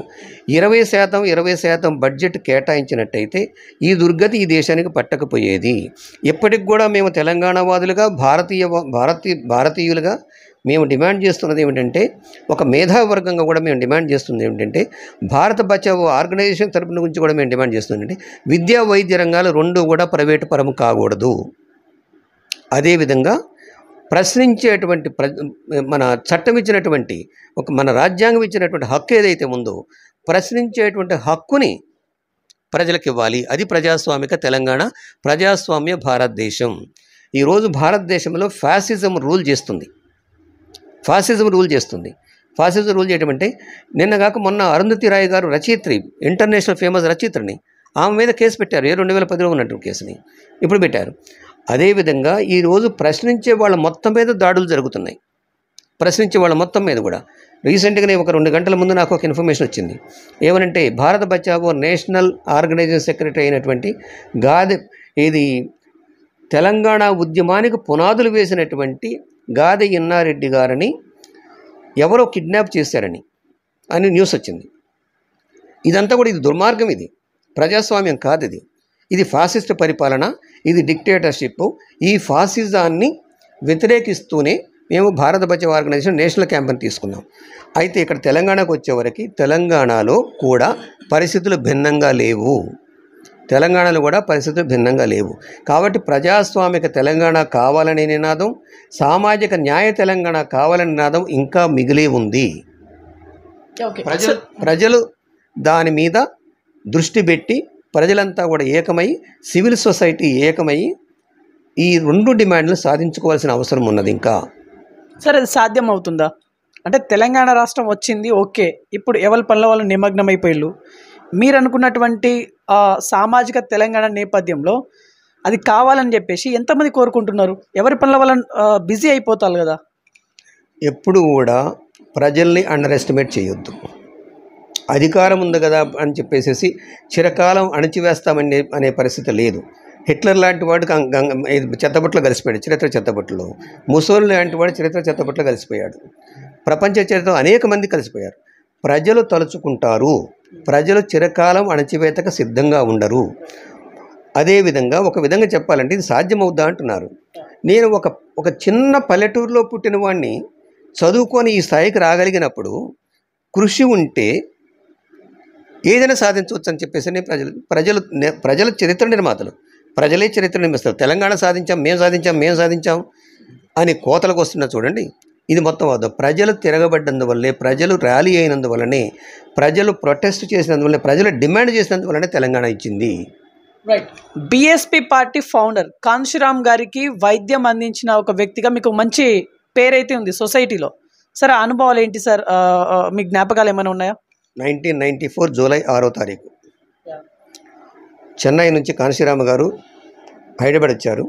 ఇరవై శాతం ఇరవై శాతం బడ్జెట్ కేటాయించినట్టయితే ఈ దుర్గతి ఈ దేశానికి పట్టకపోయేది ఇప్పటికి కూడా మేము తెలంగాణవాదులుగా భారతీయ భారతీయ భారతీయులుగా మేము డిమాండ్ చేస్తున్నది ఏమిటంటే ఒక మేధావర్గంగా కూడా మేము డిమాండ్ చేస్తుంది ఏమిటంటే భారత బచావో ఆర్గనైజేషన్ తరపున గురించి కూడా మేము డిమాండ్ చేస్తుంది విద్యా వైద్య రంగాలు రెండు కూడా ప్రైవేటు పరం కాకూడదు అదేవిధంగా ప్రశ్నించేటువంటి ప్ర మన చట్టం ఇచ్చినటువంటి ఒక మన రాజ్యాంగం ఇచ్చినటువంటి హక్కు ఏదైతే ఉందో ప్రశ్నించేటువంటి హక్కుని ప్రజలకు ఇవ్వాలి అది ప్రజాస్వామిక తెలంగాణ ప్రజాస్వామ్య భారతదేశం ఈరోజు భారతదేశంలో ఫ్యాసిజం రూల్ చేస్తుంది ఫాసిజం రూల్ చేస్తుంది ఫాసిజం రూల్ చేయటమంటే అంటే నిన్న కాక మొన్న అరుంధతి రాయ్ గారు రచయిత్రి ఇంటర్నేషనల్ ఫేమస్ రచయిత్రిని ఆమె మీద కేసు పెట్టారు ఏ రెండు వేల పదిలో ఉన్నటువంటి కేసుని ఇప్పుడు పెట్టారు అదేవిధంగా ఈరోజు ప్రశ్నించే వాళ్ళ మొత్తం మీద దాడులు జరుగుతున్నాయి ప్రశ్నించే వాళ్ళ మొత్తం మీద కూడా రీసెంట్గానే ఒక రెండు గంటల ముందు నాకు ఒక ఇన్ఫర్మేషన్ వచ్చింది ఏమనంటే భారత బచావో నేషనల్ ఆర్గనైజింగ్ సెక్రటరీ అయినటువంటి గాదె ఇది తెలంగాణ ఉద్యమానికి పునాదులు వేసినటువంటి గాదె ఇన్నారెడ్డి గారిని ఎవరో కిడ్నాప్ చేశారని అని న్యూస్ వచ్చింది ఇదంతా కూడా ఇది దుర్మార్గం ఇది ప్రజాస్వామ్యం కాదు ఇది ఇది ఫాసిస్ట్ పరిపాలన ఇది డిక్టేటర్షిప్ ఈ ఫాసిజాన్ని వ్యతిరేకిస్తూనే మేము భారత బచావ్ ఆర్గనైజేషన్ నేషనల్ క్యాంపెయిన్ తీసుకున్నాం అయితే ఇక్కడ తెలంగాణకు వచ్చేవరకు తెలంగాణలో కూడా పరిస్థితులు భిన్నంగా లేవు తెలంగాణలో కూడా పరిస్థితులు భిన్నంగా లేవు కాబట్టి ప్రజాస్వామిక తెలంగాణ కావాలనే నినాదం సామాజిక న్యాయ తెలంగాణ కావాలనే నినాదం ఇంకా మిగిలి ఉంది ప్రజలు దాని మీద దృష్టి పెట్టి ప్రజలంతా కూడా ఏకమై సివిల్ సొసైటీ ఏకమై ఈ రెండు డిమాండ్లు సాధించుకోవాల్సిన అవసరం ఉన్నది ఇంకా సరే సాధ్యం అవుతుందా అంటే తెలంగాణ రాష్ట్రం వచ్చింది ఓకే ఇప్పుడు ఎవరి పనుల వాళ్ళు నిమగ్నమైపోయిళ్ళు మీరు అనుకున్నటువంటి సామాజిక తెలంగాణ నేపథ్యంలో అది కావాలని చెప్పేసి ఎంతమంది కోరుకుంటున్నారు ఎవరి పనుల వల్ల బిజీ అయిపోతారు కదా ఎప్పుడు కూడా ప్రజల్ని అండర్ ఎస్టిమేట్ చేయొద్దు అధికారం ఉంది కదా అని చెప్పేసేసి చిరకాలం అణిచివేస్తామని అనే పరిస్థితి లేదు హిట్లర్ లాంటి వాడు చెత్తబుట్టలో కలిసిపోయాడు చరిత్ర చెత్తబుట్టలో ముసోలు లాంటి వాడు చరిత్ర చెత్తబుట్టలో కలిసిపోయాడు ప్రపంచ చరిత్ర అనేక మంది కలిసిపోయారు ప్రజలు తలుచుకుంటారు ప్రజలు చిరకాలం అణచివేతకు సిద్ధంగా ఉండరు అదేవిధంగా ఒక విధంగా చెప్పాలంటే ఇది సాధ్యమవుద్దా అంటున్నారు నేను ఒక ఒక చిన్న పల్లెటూరులో పుట్టిన వాడిని చదువుకొని ఈ స్థాయికి రాగలిగినప్పుడు కృషి ఉంటే ఏదైనా సాధించవచ్చు అని చెప్పేసి ప్రజలు ప్రజలు ప్రజల చరిత్ర నిర్మాతలు ప్రజలే చరిత్ర నిర్మిస్తారు తెలంగాణ సాధించాం మేము సాధించాం మేము సాధించాం అని కోతలకు వస్తున్నా చూడండి ఇది మొత్తం వద్దు ప్రజలు తిరగబడ్డందువల్లే ప్రజలు ర్యాలీ అయినందువల్లనే ప్రజలు ప్రొటెస్ట్ చేసినందువల్లనే ప్రజలు డిమాండ్ చేసినందువల్లనే తెలంగాణ ఇచ్చింది right BSP party founder Kanshiram గారికి వైద్యం అందించిన ఒక వ్యక్తిగా మీకు మంచి పేరైతే ఉంది సొసైటీలో సార్ అనుభవాలు ఏంటి సార్ మీ జ్ఞాపకాలు ఏమైనా ఉన్నాయా నైన్టీన్ నైన్టీ ఫోర్ జూలై ఆరో తారీఖు చెన్నై నుంచి కాంశీరామ గారు హైదరాబాద్ వచ్చారు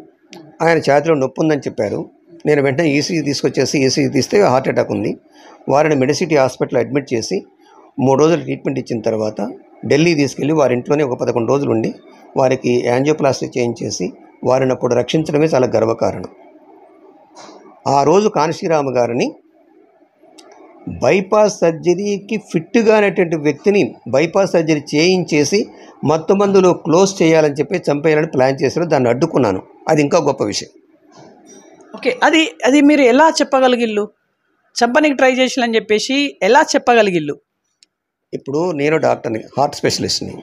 ఆయన ఛాతిలో నొప్పి ఉందని చెప్పారు నేను వెంటనే ఈసీజీ తీసుకొచ్చేసి ఈసీజీ తీస్తే హార్ట్ అటాక్ ఉంది వారిని మెడిసిటీ హాస్పిటల్ అడ్మిట్ చేసి మూడు రోజులు ట్రీట్మెంట్ ఇచ్చిన తర్వాత ఢిల్లీ తీసుకెళ్ళి వారి ఇంట్లోనే ఒక పదకొండు రోజులు ఉండి వారికి చేంజ్ చేయించేసి వారిని అప్పుడు రక్షించడమే చాలా గర్వకారణం ఆ రోజు కాంశీరామ గారిని బైపాస్ సర్జరీకి ఫిట్గా అనేటువంటి వ్యక్తిని బైపాస్ సర్జరీ చేయించేసి మత్తు మందులు క్లోజ్ చేయాలని చెప్పి చంపేయాలని ప్లాన్ చేశారు దాన్ని అడ్డుకున్నాను అది ఇంకా గొప్ప విషయం ఓకే అది అది మీరు ఎలా చెప్పగలిగిల్లు చంపనికి ట్రై చేసినని చెప్పేసి ఎలా చెప్పగలిగిల్లు ఇప్పుడు నేను డాక్టర్ని హార్ట్ స్పెషలిస్ట్ని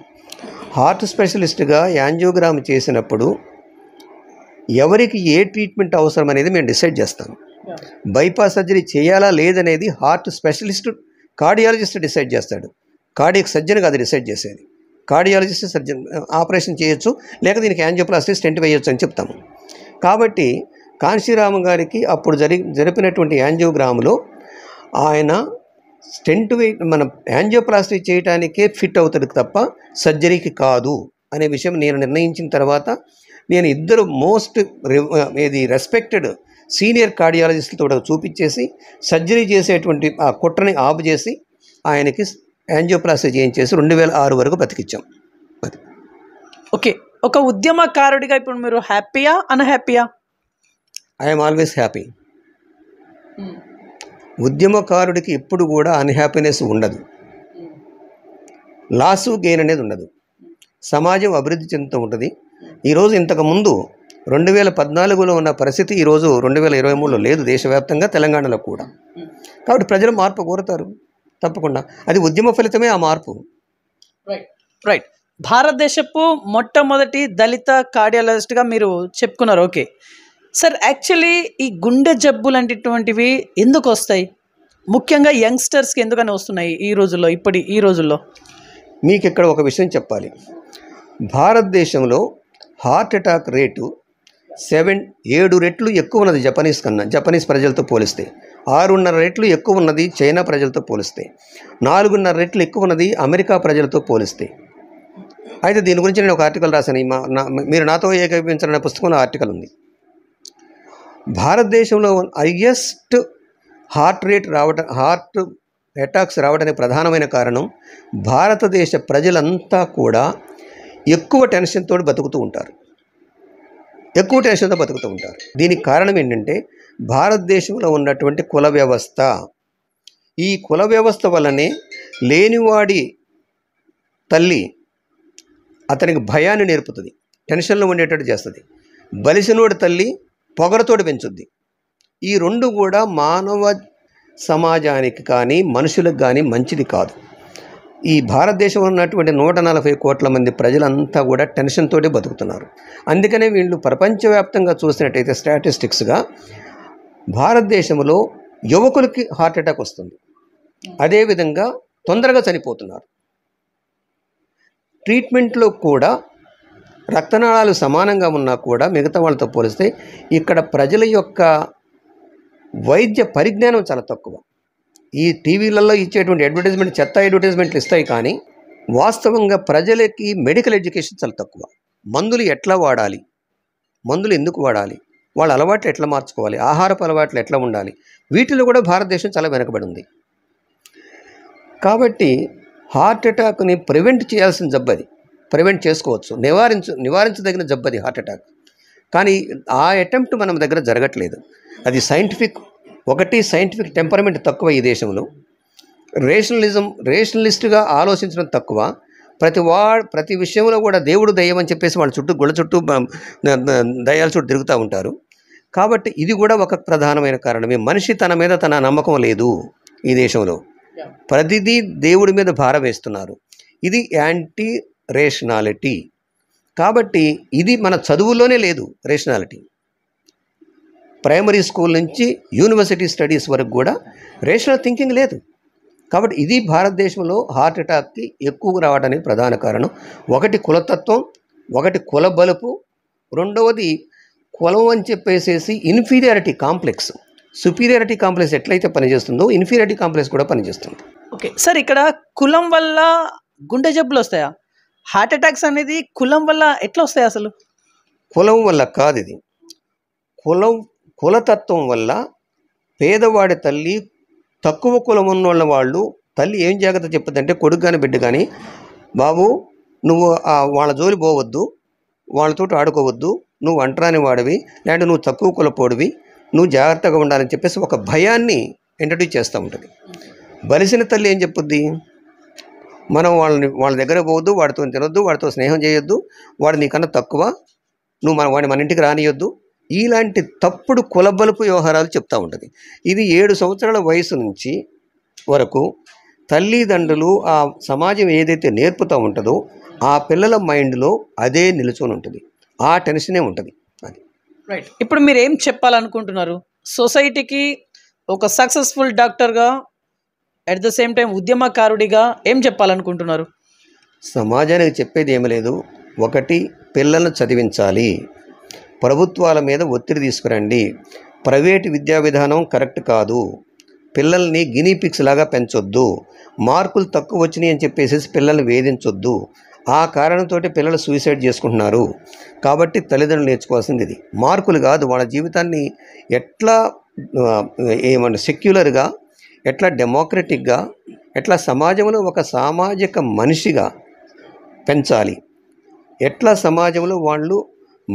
హార్ట్ స్పెషలిస్ట్గా యాంజియోగ్రామ్ చేసినప్పుడు ఎవరికి ఏ ట్రీట్మెంట్ అవసరం అనేది మేము డిసైడ్ చేస్తాము బైపాస్ సర్జరీ చేయాలా లేదనేది హార్ట్ స్పెషలిస్ట్ కార్డియాలజిస్ట్ డిసైడ్ చేస్తాడు కార్డియక్ సర్జన్ కాదు డిసైడ్ చేసేది కార్డియాలజిస్ట్ సర్జన్ ఆపరేషన్ చేయొచ్చు లేక దీనికి యాంజియోప్లాస్టీ స్టెంట్ వేయొచ్చు అని చెప్తాము కాబట్టి కాంశీరామ గారికి అప్పుడు జరి జరిపినటువంటి యాంజియోగ్రాములో ఆయన స్టెంట్ వే మన యాంజియోప్లాస్టీ చేయడానికే ఫిట్ అవుతుంది తప్ప సర్జరీకి కాదు అనే విషయం నేను నిర్ణయించిన తర్వాత నేను ఇద్దరు మోస్ట్ ఏది రెస్పెక్టెడ్ సీనియర్ కూడా చూపించేసి సర్జరీ చేసేటువంటి ఆ కుట్రని ఆపు చేసి ఆయనకి యాంజియోప్లాస్టీ చేయించేసి రెండు వేల ఆరు వరకు బ్రతికిచ్చాం అది ఓకే ఒక ఉద్యమకారుడిగా ఇప్పుడు మీరు హ్యాపీయా అన్హ్యాపీయా ఐఎమ్ ఆల్వేస్ హ్యాపీ ఉద్యమకారుడికి ఎప్పుడు కూడా అన్హ్యాపీనెస్ ఉండదు లాసు గెయిన్ అనేది ఉండదు సమాజం అభివృద్ధి చెందుతూ ఉంటుంది ఈరోజు ఇంతకుముందు రెండు వేల పద్నాలుగులో ఉన్న పరిస్థితి ఈరోజు రెండు వేల ఇరవై మూడులో లేదు దేశవ్యాప్తంగా తెలంగాణలో కూడా కాబట్టి ప్రజలు మార్పు కోరుతారు తప్పకుండా అది ఉద్యమ ఫలితమే ఆ మార్పు రైట్ రైట్ భారతదేశపు మొట్టమొదటి దళిత కార్డియాలజిస్ట్గా మీరు చెప్పుకున్నారు ఓకే సార్ యాక్చువల్లీ ఈ గుండె జబ్బులు అనేటువంటివి ఎందుకు వస్తాయి ముఖ్యంగా యంగ్స్టర్స్కి ఎందుకని వస్తున్నాయి ఈ రోజుల్లో ఇప్పటి ఈ రోజుల్లో మీకు ఇక్కడ ఒక విషయం చెప్పాలి భారతదేశంలో హార్ట్ అటాక్ రేటు సెవెన్ ఏడు రెట్లు ఎక్కువ ఉన్నది జపనీస్ కన్నా జపనీస్ ప్రజలతో పోలిస్తే ఆరున్నర రెట్లు ఎక్కువ ఉన్నది చైనా ప్రజలతో పోలిస్తే నాలుగున్నర రెట్లు ఎక్కువ ఉన్నది అమెరికా ప్రజలతో పోలిస్తే అయితే దీని గురించి నేను ఒక ఆర్టికల్ రాశాను మా నా మీరు నాతో ఏకీపించాలనే పుస్తకంలో ఆర్టికల్ ఉంది భారతదేశంలో హయ్యెస్ట్ హార్ట్ రేట్ రావడం హార్ట్ అటాక్స్ రావడానికి ప్రధానమైన కారణం భారతదేశ ప్రజలంతా కూడా ఎక్కువ టెన్షన్తో బతుకుతూ ఉంటారు ఎక్కువ టెన్షన్తో బతుకుతూ ఉంటారు దీనికి కారణం ఏంటంటే భారతదేశంలో ఉన్నటువంటి కుల వ్యవస్థ ఈ కుల వ్యవస్థ వల్లనే లేనివాడి తల్లి అతనికి భయాన్ని నేర్పుతుంది టెన్షన్లో ఉండేటట్టు చేస్తుంది బలిసినోడి తల్లి పొగరతోటి పెంచుద్ది ఈ రెండు కూడా మానవ సమాజానికి కానీ మనుషులకు కానీ మంచిది కాదు ఈ భారతదేశంలో ఉన్నటువంటి నూట నలభై కోట్ల మంది ప్రజలంతా కూడా టెన్షన్ తోటి బతుకుతున్నారు అందుకనే వీళ్ళు ప్రపంచవ్యాప్తంగా చూసినట్టయితే స్టాటిస్టిక్స్గా భారతదేశంలో యువకులకి హార్ట్ అటాక్ వస్తుంది అదేవిధంగా తొందరగా చనిపోతున్నారు ట్రీట్మెంట్లో కూడా రక్తనాళాలు సమానంగా ఉన్నా కూడా మిగతా వాళ్ళతో పోలిస్తే ఇక్కడ ప్రజల యొక్క వైద్య పరిజ్ఞానం చాలా తక్కువ ఈ టీవీలలో ఇచ్చేటువంటి అడ్వర్టైజ్మెంట్ చెత్త అడ్వర్టైజ్మెంట్లు ఇస్తాయి కానీ వాస్తవంగా ప్రజలకి మెడికల్ ఎడ్యుకేషన్ చాలా తక్కువ మందులు ఎట్లా వాడాలి మందులు ఎందుకు వాడాలి వాళ్ళ అలవాట్లు ఎట్లా మార్చుకోవాలి ఆహారపు అలవాట్లు ఎట్లా ఉండాలి వీటిలో కూడా భారతదేశం చాలా వెనకబడి ఉంది కాబట్టి హార్ట్ అటాక్ని ప్రివెంట్ చేయాల్సిన జబ్బది ప్రివెంట్ చేసుకోవచ్చు నివారించు నివారించదగిన జబ్బది హార్ట్ అటాక్ కానీ ఆ అటెంప్ట్ మనం దగ్గర జరగట్లేదు అది సైంటిఫిక్ ఒకటి సైంటిఫిక్ టెంపర్మెంట్ తక్కువ ఈ దేశంలో రేషనలిజం రేషనలిస్ట్గా ఆలోచించడం తక్కువ ప్రతి వా ప్రతి విషయంలో కూడా దేవుడు దయ్యం అని చెప్పేసి వాళ్ళ చుట్టూ గుళ్ళ చుట్టూ దయ్యాల చుట్టూ తిరుగుతూ ఉంటారు కాబట్టి ఇది కూడా ఒక ప్రధానమైన కారణమే మనిషి తన మీద తన నమ్మకం లేదు ఈ దేశంలో ప్రతిదీ దేవుడి మీద భారం వేస్తున్నారు ఇది యాంటీ రేషనాలిటీ కాబట్టి ఇది మన చదువులోనే లేదు రేషనాలిటీ ప్రైమరీ స్కూల్ నుంచి యూనివర్సిటీ స్టడీస్ వరకు కూడా రేషనల్ థింకింగ్ లేదు కాబట్టి ఇది భారతదేశంలో హార్ట్ అటాక్కి ఎక్కువగా రావడానికి ప్రధాన కారణం ఒకటి కులతత్వం ఒకటి కుల బలుపు రెండవది కులం అని చెప్పేసేసి ఇన్ఫీరియారిటీ కాంప్లెక్స్ సుపీరియారిటీ కాంప్లెక్స్ ఎట్లయితే పనిచేస్తుందో ఇన్ఫీరియారిటీ కాంప్లెక్స్ కూడా పనిచేస్తుంది ఓకే సార్ ఇక్కడ కులం వల్ల గుండె జబ్బులు వస్తాయా హార్ట్ అటాక్స్ అనేది కులం వల్ల ఎట్లా వస్తాయి అసలు కులం వల్ల కాదు ఇది కులం కులతత్వం వల్ల పేదవాడి తల్లి తక్కువ కులం ఉన్నోళ్ళ వాళ్ళు తల్లి ఏం జాగ్రత్త చెప్పదంటే కొడుకు కానీ బిడ్డ కానీ బాబు నువ్వు వాళ్ళ జోలి పోవద్దు వాళ్ళతో ఆడుకోవద్దు నువ్వు అంటరాని వాడివి లేదంటే నువ్వు తక్కువ కులపోడివి నువ్వు జాగ్రత్తగా ఉండాలని చెప్పేసి ఒక భయాన్ని ఇంట్రడ్యూస్ చేస్తూ ఉంటుంది బలిసిన తల్లి ఏం చెప్పుద్ది మనం వాళ్ళని వాళ్ళ దగ్గర పోవద్దు వాడితో తినొద్దు వాడితో స్నేహం చేయొద్దు వాడు నీకన్నా తక్కువ నువ్వు మన వాడిని మన ఇంటికి రానియొద్దు ఇలాంటి తప్పుడు కులబలుపు వ్యవహారాలు చెప్తూ ఉంటుంది ఇది ఏడు సంవత్సరాల వయసు నుంచి వరకు తల్లిదండ్రులు ఆ సమాజం ఏదైతే నేర్పుతూ ఉంటుందో ఆ పిల్లల మైండ్లో అదే నిలుచొని ఉంటుంది ఆ టెన్షనే ఉంటుంది అది రైట్ ఇప్పుడు మీరు ఏం చెప్పాలనుకుంటున్నారు సొసైటీకి ఒక సక్సెస్ఫుల్ డాక్టర్గా అట్ ద సేమ్ టైం ఉద్యమకారుడిగా ఏం చెప్పాలనుకుంటున్నారు సమాజానికి చెప్పేది ఏమి లేదు ఒకటి పిల్లలను చదివించాలి ప్రభుత్వాల మీద ఒత్తిడి తీసుకురండి ప్రైవేటు విద్యా విధానం కరెక్ట్ కాదు పిల్లల్ని గినీ పిక్స్ లాగా పెంచొద్దు మార్కులు తక్కువ వచ్చినాయి అని చెప్పేసి పిల్లల్ని వేధించొద్దు ఆ కారణంతో పిల్లలు సూసైడ్ చేసుకుంటున్నారు కాబట్టి తల్లిదండ్రులు నేర్చుకోవాల్సింది ఇది మార్కులు కాదు వాళ్ళ జీవితాన్ని ఎట్లా ఏమంటే సెక్యులర్గా ఎట్లా డెమోక్రటిక్గా ఎట్లా సమాజంలో ఒక సామాజిక మనిషిగా పెంచాలి ఎట్లా సమాజంలో వాళ్ళు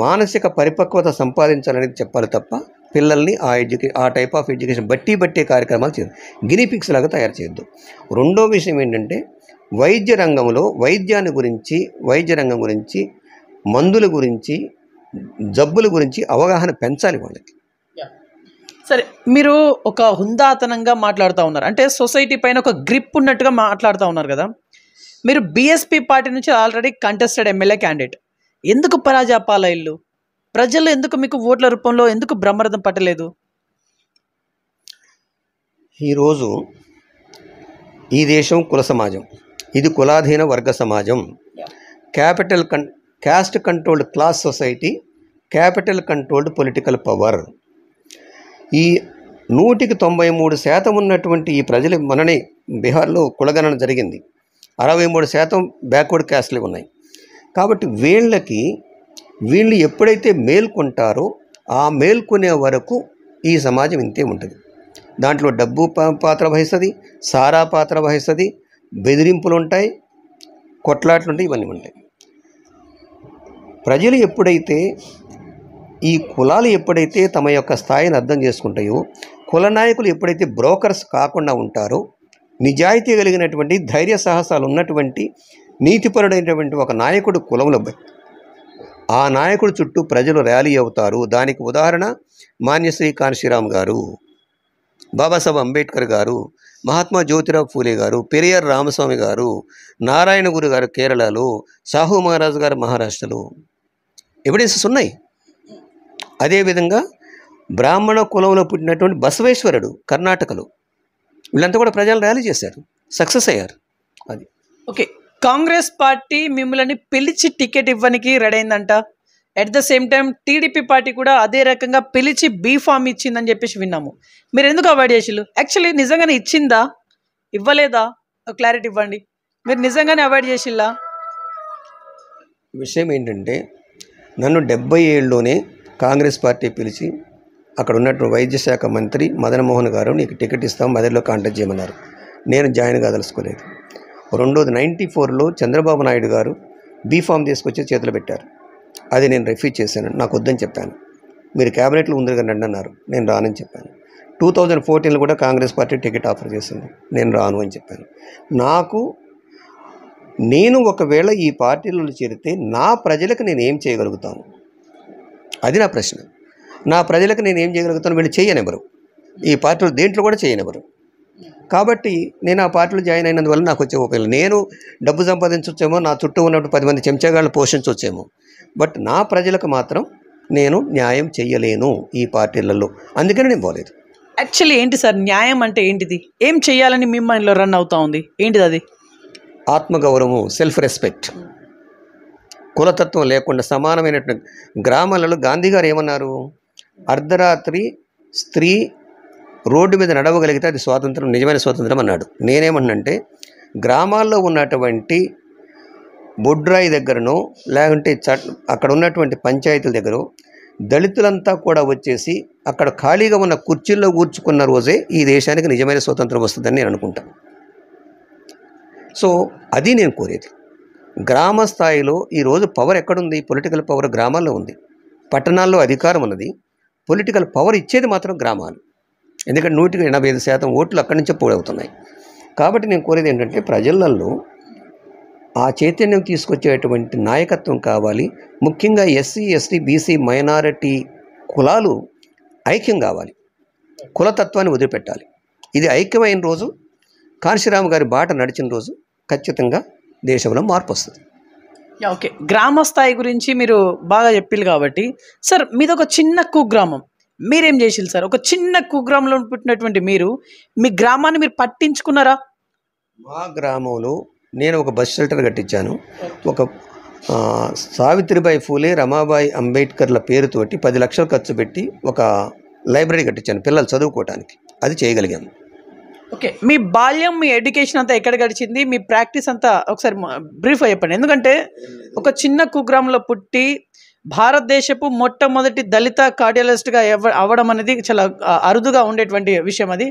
మానసిక పరిపక్వత సంపాదించాలని చెప్పాలి తప్ప పిల్లల్ని ఆ ఎడ్యుకే ఆ టైప్ ఆఫ్ ఎడ్యుకేషన్ బట్టి బట్టే కార్యక్రమాలు చేయదు గినిపిక్స్ లాగా తయారు చేయొద్దు రెండో విషయం ఏంటంటే వైద్య రంగంలో వైద్యాన్ని గురించి వైద్య రంగం గురించి మందుల గురించి జబ్బుల గురించి అవగాహన పెంచాలి వాళ్ళకి సరే మీరు ఒక హుందాతనంగా మాట్లాడుతూ ఉన్నారు అంటే సొసైటీ పైన ఒక గ్రిప్ ఉన్నట్టుగా మాట్లాడుతూ ఉన్నారు కదా మీరు బీఎస్పీ పార్టీ నుంచి ఆల్రెడీ కంటెస్టెడ్ ఎమ్మెల్యే క్యాండిడేట్ ఎందుకు పరాజాపాల ఇల్లు ప్రజలు ఎందుకు మీకు ఓట్ల రూపంలో ఎందుకు బ్రహ్మరథం పట్టలేదు ఈరోజు ఈ దేశం కుల సమాజం ఇది కులాధీన వర్గ సమాజం క్యాపిటల్ కన్ caste controlled class society capital controlled political power ఈ నూటికి తొంభై మూడు శాతం ఉన్నటువంటి ఈ ప్రజలు మననే బీహార్లో కులగణన జరిగింది అరవై మూడు శాతం బ్యాక్వర్డ్ క్యాస్ట్లు ఉన్నాయి కాబట్టి వీళ్ళకి వీళ్ళు ఎప్పుడైతే మేల్కొంటారో ఆ మేల్కొనే వరకు ఈ సమాజం ఇంతే ఉంటుంది దాంట్లో డబ్బు పాత్ర వహిస్తుంది సారా పాత్ర వహిస్తుంది బెదిరింపులు ఉంటాయి కొట్లాట్లు ఉంటాయి ఇవన్నీ ఉంటాయి ప్రజలు ఎప్పుడైతే ఈ కులాలు ఎప్పుడైతే తమ యొక్క స్థాయిని అర్థం చేసుకుంటాయో కుల నాయకులు ఎప్పుడైతే బ్రోకర్స్ కాకుండా ఉంటారో నిజాయితీ కలిగినటువంటి ధైర్య సాహసాలు ఉన్నటువంటి నీతిపరుడైనటువంటి ఒక నాయకుడు కులంలో ఆ నాయకుడు చుట్టూ ప్రజలు ర్యాలీ అవుతారు దానికి ఉదాహరణ మాన్యశ్రీ కాన్శీరామ్ గారు బాబాసాహెబ్ అంబేద్కర్ గారు మహాత్మా జ్యోతిరావు ఫూలే గారు పెరియార్ రామస్వామి గారు నారాయణ గురు గారు కేరళలో సాహు మహారాజు గారు మహారాష్ట్రలో ఎవిడెన్సెస్ ఉన్నాయి అదేవిధంగా బ్రాహ్మణ కులంలో పుట్టినటువంటి బసవేశ్వరుడు కర్ణాటకలో వీళ్ళంతా కూడా ప్రజలు ర్యాలీ చేశారు సక్సెస్ అయ్యారు అది ఓకే కాంగ్రెస్ పార్టీ మిమ్మల్ని పిలిచి టికెట్ ఇవ్వనికి రెడీ అయిందంట at the same time TDP party కూడా అదే రకంగా పిలిచి బీ ఫామ్ ఇచ్చిందని చెప్పేసి విన్నాము మీరు ఎందుకు అవాయిడ్ చేసిల్లు యాక్చువల్లీ నిజంగానే ఇచ్చిందా ఇవ్వలేదా క్లారిటీ ఇవ్వండి మీరు నిజంగానే అవాయిడ్ చేసిల్లా విషయం ఏంటంటే నన్ను డెబ్బై ఏళ్ళలోనే కాంగ్రెస్ పార్టీ పిలిచి అక్కడ ఉన్నటువంటి వైద్య శాఖ మంత్రి మదన్ మోహన్ గారు నీకు టికెట్ ఇస్తాం మదర్లో కాంటాక్ట్ చేయమన్నారు నేను జాయిన్ కాదలుచుకోలేదు రెండోది నైంటీ ఫోర్లో చంద్రబాబు నాయుడు గారు బీఫామ్ తీసుకొచ్చి చేతులు పెట్టారు అది నేను రిఫ్యూజ్ చేశాను నాకు వద్దని చెప్పాను మీరు క్యాబినెట్లో ఉంది కానీ అన్నారు నేను రానని చెప్పాను టూ థౌజండ్ ఫోర్టీన్లో కూడా కాంగ్రెస్ పార్టీ టికెట్ ఆఫర్ చేసింది నేను రాను అని చెప్పాను నాకు నేను ఒకవేళ ఈ పార్టీలో చేరితే నా ప్రజలకు నేను ఏం చేయగలుగుతాను అది నా ప్రశ్న నా ప్రజలకు నేను ఏం చేయగలుగుతాను వీళ్ళు చేయనివ్వరు ఈ పార్టీలు దేంట్లో కూడా చేయనివ్వరు కాబట్టి నేను ఆ పార్టీలో జాయిన్ అయినందువల్ల నాకు వచ్చే ఉపయోగం నేను డబ్బు సంపాదించవచ్చేమో నా చుట్టూ ఉన్నటువంటి పది మంది చెంచగాళ్ళు పోషించవచ్చేమో బట్ నా ప్రజలకు మాత్రం నేను న్యాయం చేయలేను ఈ పార్టీలలో అందుకని నేను పోలేదు యాక్చువల్లీ ఏంటి సార్ న్యాయం అంటే ఏంటిది ఏం చేయాలని మిమ్మల్ని రన్ అవుతా ఉంది ఏంటిది అది ఆత్మగౌరవం సెల్ఫ్ రెస్పెక్ట్ కులతత్వం లేకుండా సమానమైనటువంటి గ్రామాలలో గాంధీ గారు ఏమన్నారు అర్ధరాత్రి స్త్రీ రోడ్డు మీద నడవగలిగితే అది స్వాతంత్రం నిజమైన స్వాతంత్రం అన్నాడు నేనేమన్నంటే గ్రామాల్లో ఉన్నటువంటి బొడ్రాయి దగ్గరనో లేకుంటే అక్కడ ఉన్నటువంటి పంచాయతీల దగ్గర దళితులంతా కూడా వచ్చేసి అక్కడ ఖాళీగా ఉన్న కుర్చీల్లో కూర్చుకున్న రోజే ఈ దేశానికి నిజమైన స్వాతంత్రం వస్తుందని నేను అనుకుంటాను సో అది నేను కోరేది గ్రామ స్థాయిలో ఈరోజు పవర్ ఎక్కడుంది పొలిటికల్ పవర్ గ్రామాల్లో ఉంది పట్టణాల్లో అధికారం ఉన్నది పొలిటికల్ పవర్ ఇచ్చేది మాత్రం గ్రామాలు ఎందుకంటే నూటికి ఎనభై ఐదు శాతం ఓట్లు అక్కడి నుంచే పోడవుతున్నాయి కాబట్టి నేను కోరేది ఏంటంటే ప్రజలలో ఆ చైతన్యం తీసుకొచ్చేటువంటి నాయకత్వం కావాలి ముఖ్యంగా ఎస్సీ ఎస్టీ బీసీ మైనారిటీ కులాలు ఐక్యం కావాలి కులతత్వాన్ని వదిలిపెట్టాలి ఇది ఐక్యమైన రోజు కాంశీరామ్ గారి బాట నడిచిన రోజు ఖచ్చితంగా దేశంలో మార్పు వస్తుంది ఓకే గ్రామ స్థాయి గురించి మీరు బాగా చెప్పారు కాబట్టి సార్ మీది ఒక చిన్న కుగ్రామం మీరేం చేసింది సార్ ఒక చిన్న కుగ్రామంలో పుట్టినటువంటి మీరు మీ గ్రామాన్ని మీరు పట్టించుకున్నారా మా గ్రామంలో నేను ఒక బస్ షెల్టర్ కట్టించాను ఒక సావిత్రిబాయి ఫూలే రమాబాయి అంబేద్కర్ల పేరుతోటి పది లక్షలు ఖర్చు పెట్టి ఒక లైబ్రరీ కట్టించాను పిల్లలు చదువుకోవటానికి అది చేయగలిగాను ఓకే మీ బాల్యం మీ ఎడ్యుకేషన్ అంతా ఎక్కడ గడిచింది మీ ప్రాక్టీస్ అంతా ఒకసారి బ్రీఫ్ చెప్పండి ఎందుకంటే ఒక చిన్న కుగ్రామంలో పుట్టి భారతదేశపు మొట్టమొదటి దళిత కార్డియాలజిస్ట్గా ఎవ అవ్వడం అనేది చాలా అరుదుగా ఉండేటువంటి విషయం అది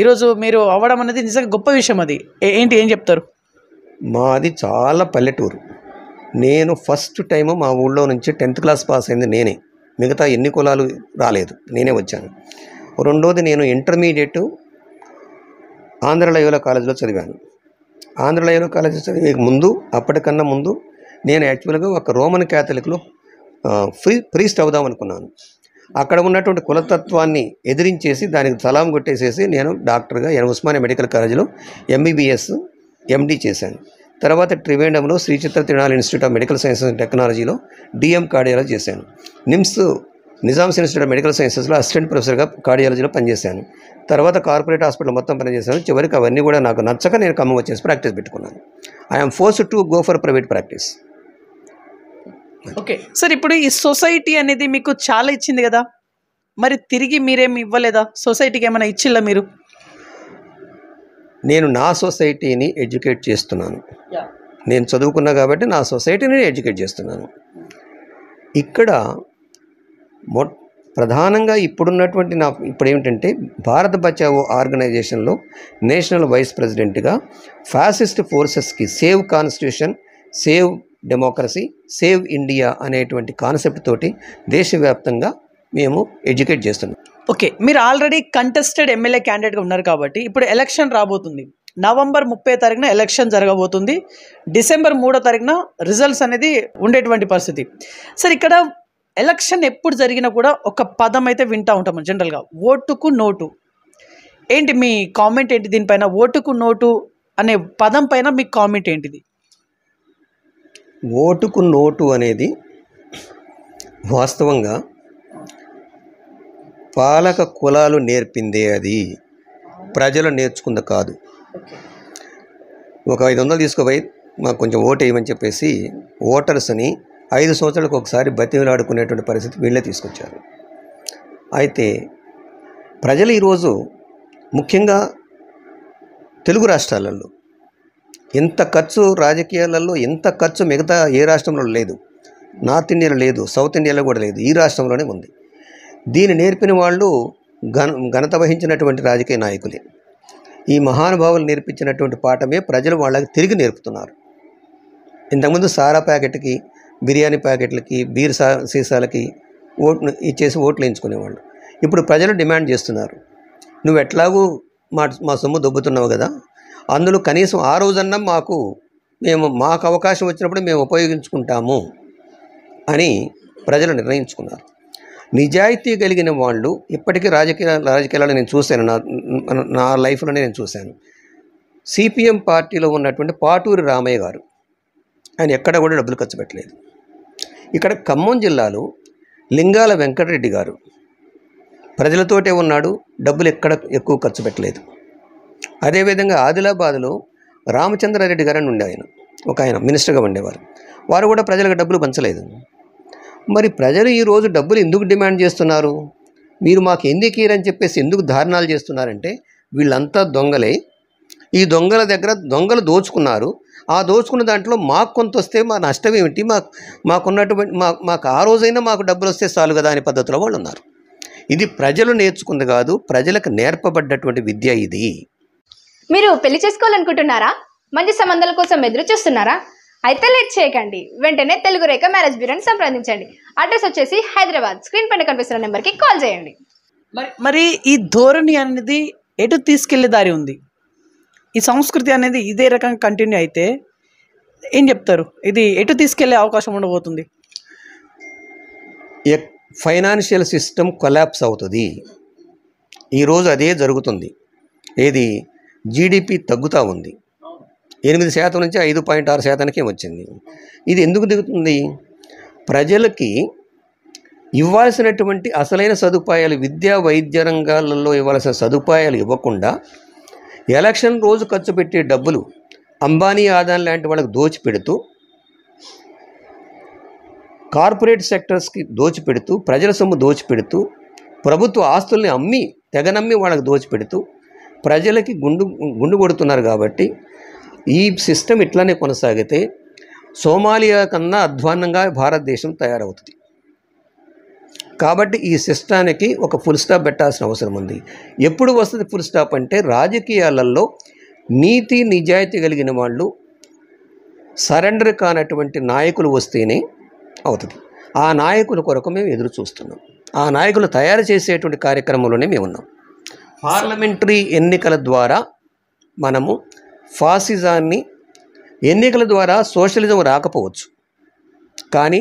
ఈరోజు మీరు అవ్వడం అనేది నిజంగా గొప్ప విషయం అది ఏంటి ఏం చెప్తారు మాది చాలా పల్లెటూరు నేను ఫస్ట్ టైము మా ఊళ్ళో నుంచి టెన్త్ క్లాస్ పాస్ అయింది నేనే మిగతా ఎన్ని కులాలు రాలేదు నేనే వచ్చాను రెండోది నేను ఇంటర్మీడియట్ ఆంధ్రలయోల కాలేజీలో చదివాను ఆంధ్రలయోల కాలేజీ చదివే ముందు అప్పటికన్నా ముందు నేను యాక్చువల్గా ఒక రోమన్ క్యాథలిక్లో ఫ్రీ ప్రీస్ట్ అవుదాం అనుకున్నాను అక్కడ ఉన్నటువంటి కులతత్వాన్ని ఎదిరించేసి దానికి తలాం కొట్టేసేసి నేను డాక్టర్గా ఉస్మానియా మెడికల్ కాలేజీలో ఎంబీబీఎస్ ఎండి చేశాను తర్వాత త్రివేండంలో Shri Chitra Tirunal institute of medical sciences and టెక్నాలజీలో డిఎం కార్డియాలజీ చేశాను NIMS Nizam's institute of medical సైన్సెస్లో అసిస్టెంట్ ప్రొఫెసర్గా కార్డియాలజీలో పనిచేశాను తర్వాత కార్పొరేట్ హాస్పిటల్ మొత్తం పనిచేశాను చివరికి అవన్నీ కూడా నాకు నచ్చక నేను కమ్మ వచ్చేసి ప్రాక్టీస్ పెట్టుకున్నాను I'm force to go for private practice okay sir ఇప్పుడు ఈ సొసైటీ అనేది మీకు చాలా ఇచ్చింది కదా మరి తిరిగి మీరేమి ఇవ్వలేదా సొసైటీకి ఏమైనా ఇచ్చిల్లా మీరు నేను నా సొసైటీని ఎడ్యుకేట్ చేస్తున్నాను నేను చదువుకున్నా కాబట్టి నా సొసైటీని ఎడ్యుకేట్ చేస్తున్నాను ఇక్కడ మొ ప్రధానంగా ఇప్పుడున్నటువంటి నా ఇప్పుడు ఏమిటంటే భారత బచావో ఆర్గనైజేషన్లో నేషనల్ వైస్ ప్రెసిడెంట్గా ఫ్యాసిస్ట్ ఫోర్సెస్కి save constitution save democracy save India అనేటువంటి కాన్సెప్ట్ తోటి దేశవ్యాప్తంగా మేము ఎడ్యుకేట్ చేస్తున్నాం ఓకే మీరు ఆల్రెడీ కంటెస్టెడ్ ఎమ్మెల్యే క్యాండిడేట్గా ఉన్నారు కాబట్టి ఇప్పుడు ఎలక్షన్ రాబోతుంది నవంబర్ ముప్పై తారీఖున ఎలక్షన్ జరగబోతుంది డిసెంబర్ మూడో తారీఖున రిజల్ట్స్ అనేది ఉండేటువంటి పరిస్థితి సార్ ఇక్కడ ఎలక్షన్ ఎప్పుడు జరిగినా కూడా ఒక పదం అయితే వింటూ ఉంటాము జనరల్గా ఓటుకు నోటు ఏంటి మీ కామెంట్ ఏంటి దీనిపైన ఓటుకు నోటు అనే పదం పైన మీ కామెంట్ ఏంటిది ఓటుకు నోటు అనేది వాస్తవంగా పాలక కులాలు నేర్పిందే అది ప్రజలు నేర్చుకుంది కాదు ఒక ఐదు వందలు తీసుకుపోయి మాకు కొంచెం ఓటు వేయమని చెప్పేసి ఓటర్స్ని ఐదు సంవత్సరాలకు ఒకసారి బతిమలాడుకునేటువంటి పరిస్థితి వీళ్ళే తీసుకొచ్చారు అయితే ప్రజలు ఈరోజు ముఖ్యంగా తెలుగు రాష్ట్రాలలో ఇంత ఖర్చు రాజకీయాలలో ఇంత ఖర్చు మిగతా ఏ రాష్ట్రంలో లేదు నార్త్ ఇండియాలో లేదు సౌత్ ఇండియాలో కూడా లేదు ఈ రాష్ట్రంలోనే ఉంది దీన్ని నేర్పిన వాళ్ళు ఘన ఘనత వహించినటువంటి రాజకీయ నాయకులే ఈ మహానుభావులు నేర్పించినటువంటి పాఠమే ప్రజలు వాళ్ళకి తిరిగి నేర్పుతున్నారు ఇంతకుముందు సారా ప్యాకెట్కి బిర్యానీ ప్యాకెట్లకి బీర్ సా సీసాలకి ఓట్లు ఇచ్చేసి ఓట్లు వేయించుకునేవాళ్ళు ఇప్పుడు ప్రజలు డిమాండ్ చేస్తున్నారు నువ్వు ఎట్లాగూ మా మా సొమ్ము దొబ్బుతున్నావు కదా అందులో కనీసం ఆ రోజన్నా మాకు మేము మాకు అవకాశం వచ్చినప్పుడు మేము ఉపయోగించుకుంటాము అని ప్రజలు నిర్ణయించుకున్నారు నిజాయితీ కలిగిన వాళ్ళు ఇప్పటికీ రాజకీయ రాజకీయాలను నేను చూశాను నా నా లైఫ్లోనే నేను చూశాను సిపిఎం పార్టీలో ఉన్నటువంటి పాటూరి రామయ్య గారు ఆయన ఎక్కడ కూడా డబ్బులు ఖర్చు పెట్టలేదు ఇక్కడ ఖమ్మం జిల్లాలో లింగాల వెంకటరెడ్డి గారు ప్రజలతోటే ఉన్నాడు డబ్బులు ఎక్కడ ఎక్కువ ఖర్చు పెట్టలేదు అదేవిధంగా ఆదిలాబాద్లో రామచంద్రారెడ్డి అని ఉండే ఆయన ఒక ఆయన మినిస్టర్గా ఉండేవారు వారు కూడా ప్రజలకు డబ్బులు పంచలేదు మరి ప్రజలు ఈరోజు డబ్బులు ఎందుకు డిమాండ్ చేస్తున్నారు మీరు మాకు ఎందుకు ఇయరని చెప్పేసి ఎందుకు దారుణాలు చేస్తున్నారంటే వీళ్ళంతా దొంగలే ఈ దొంగల దగ్గర దొంగలు దోచుకున్నారు ఆ దోచుకున్న దాంట్లో మాకు కొంత వస్తే మా నష్టం ఏమిటి మాకు మాకున్నటువంటి మా మాకు ఆ రోజైనా మాకు డబ్బులు వస్తే చాలు కదా అనే పద్ధతిలో వాళ్ళు ఉన్నారు ఇది ప్రజలు నేర్చుకుంది కాదు ప్రజలకు నేర్పబడ్డటువంటి విద్య ఇది మీరు పెళ్లి చేసుకోవాలనుకుంటున్నారా మంచి సంబంధాల కోసం ఎదురు చూస్తున్నారా అయితే లేట్ చేయకండి వెంటనే తెలుగు రేఖ మ్యారేజ్ బ్యూరోని సంప్రదించండి అడ్రస్ వచ్చేసి హైదరాబాద్ స్క్రీన్ పైన కనిపిస్తున్న నెంబర్కి కాల్ చేయండి మరి ఈ ధోరణి అనేది ఎటు తీసుకెళ్లే దారి ఉంది ఈ సంస్కృతి అనేది ఇదే రకంగా కంటిన్యూ అయితే ఏం చెప్తారు ఇది ఎటు తీసుకెళ్లే అవకాశం ఉండబోతుంది ఫైనాన్షియల్ సిస్టమ్ కొలాప్స్ అవుతుంది ఈరోజు అదే జరుగుతుంది ఏది జీడిపి తగ్గుతూ ఉంది ఎనిమిది శాతం నుంచి ఐదు పాయింట్ ఆరు శాతానికి వచ్చింది ఇది ఎందుకు దిగుతుంది ప్రజలకి ఇవ్వాల్సినటువంటి అసలైన సదుపాయాలు విద్యా వైద్య రంగాలలో ఇవ్వాల్సిన సదుపాయాలు ఇవ్వకుండా ఎలక్షన్ రోజు ఖర్చు పెట్టే డబ్బులు అంబానీ ఆదాన్ లాంటి వాళ్ళకి దోచిపెడుతూ కార్పొరేట్ సెక్టర్స్కి దోచిపెడుతూ ప్రజల సొమ్ము దోచిపెడుతూ ప్రభుత్వ ఆస్తుల్ని అమ్మి తెగనమ్మి వాళ్ళకి దోచిపెడుతూ ప్రజలకి గుండు గుండు కొడుతున్నారు కాబట్టి ఈ సిస్టమ్ ఇట్లానే కొనసాగితే సోమాలియా కన్నా అధ్వాన్నంగా భారతదేశం తయారవుతుంది కాబట్టి ఈ సిస్టానికి ఒక ఫుల్ స్టాప్ పెట్టాల్సిన అవసరం ఉంది ఎప్పుడు వస్తుంది ఫుల్ స్టాప్ అంటే రాజకీయాలలో నీతి నిజాయితీ కలిగిన వాళ్ళు సరెండర్ కానటువంటి నాయకులు వస్తేనే అవుతుంది ఆ నాయకుల కొరకు మేము ఎదురు చూస్తున్నాం ఆ నాయకులు తయారు చేసేటువంటి కార్యక్రమంలోనే మేము ఉన్నాం పార్లమెంటరీ ఎన్నికల ద్వారా మనము ఫాసిజాన్ని ఎన్నికల ద్వారా సోషలిజం రాకపోవచ్చు కానీ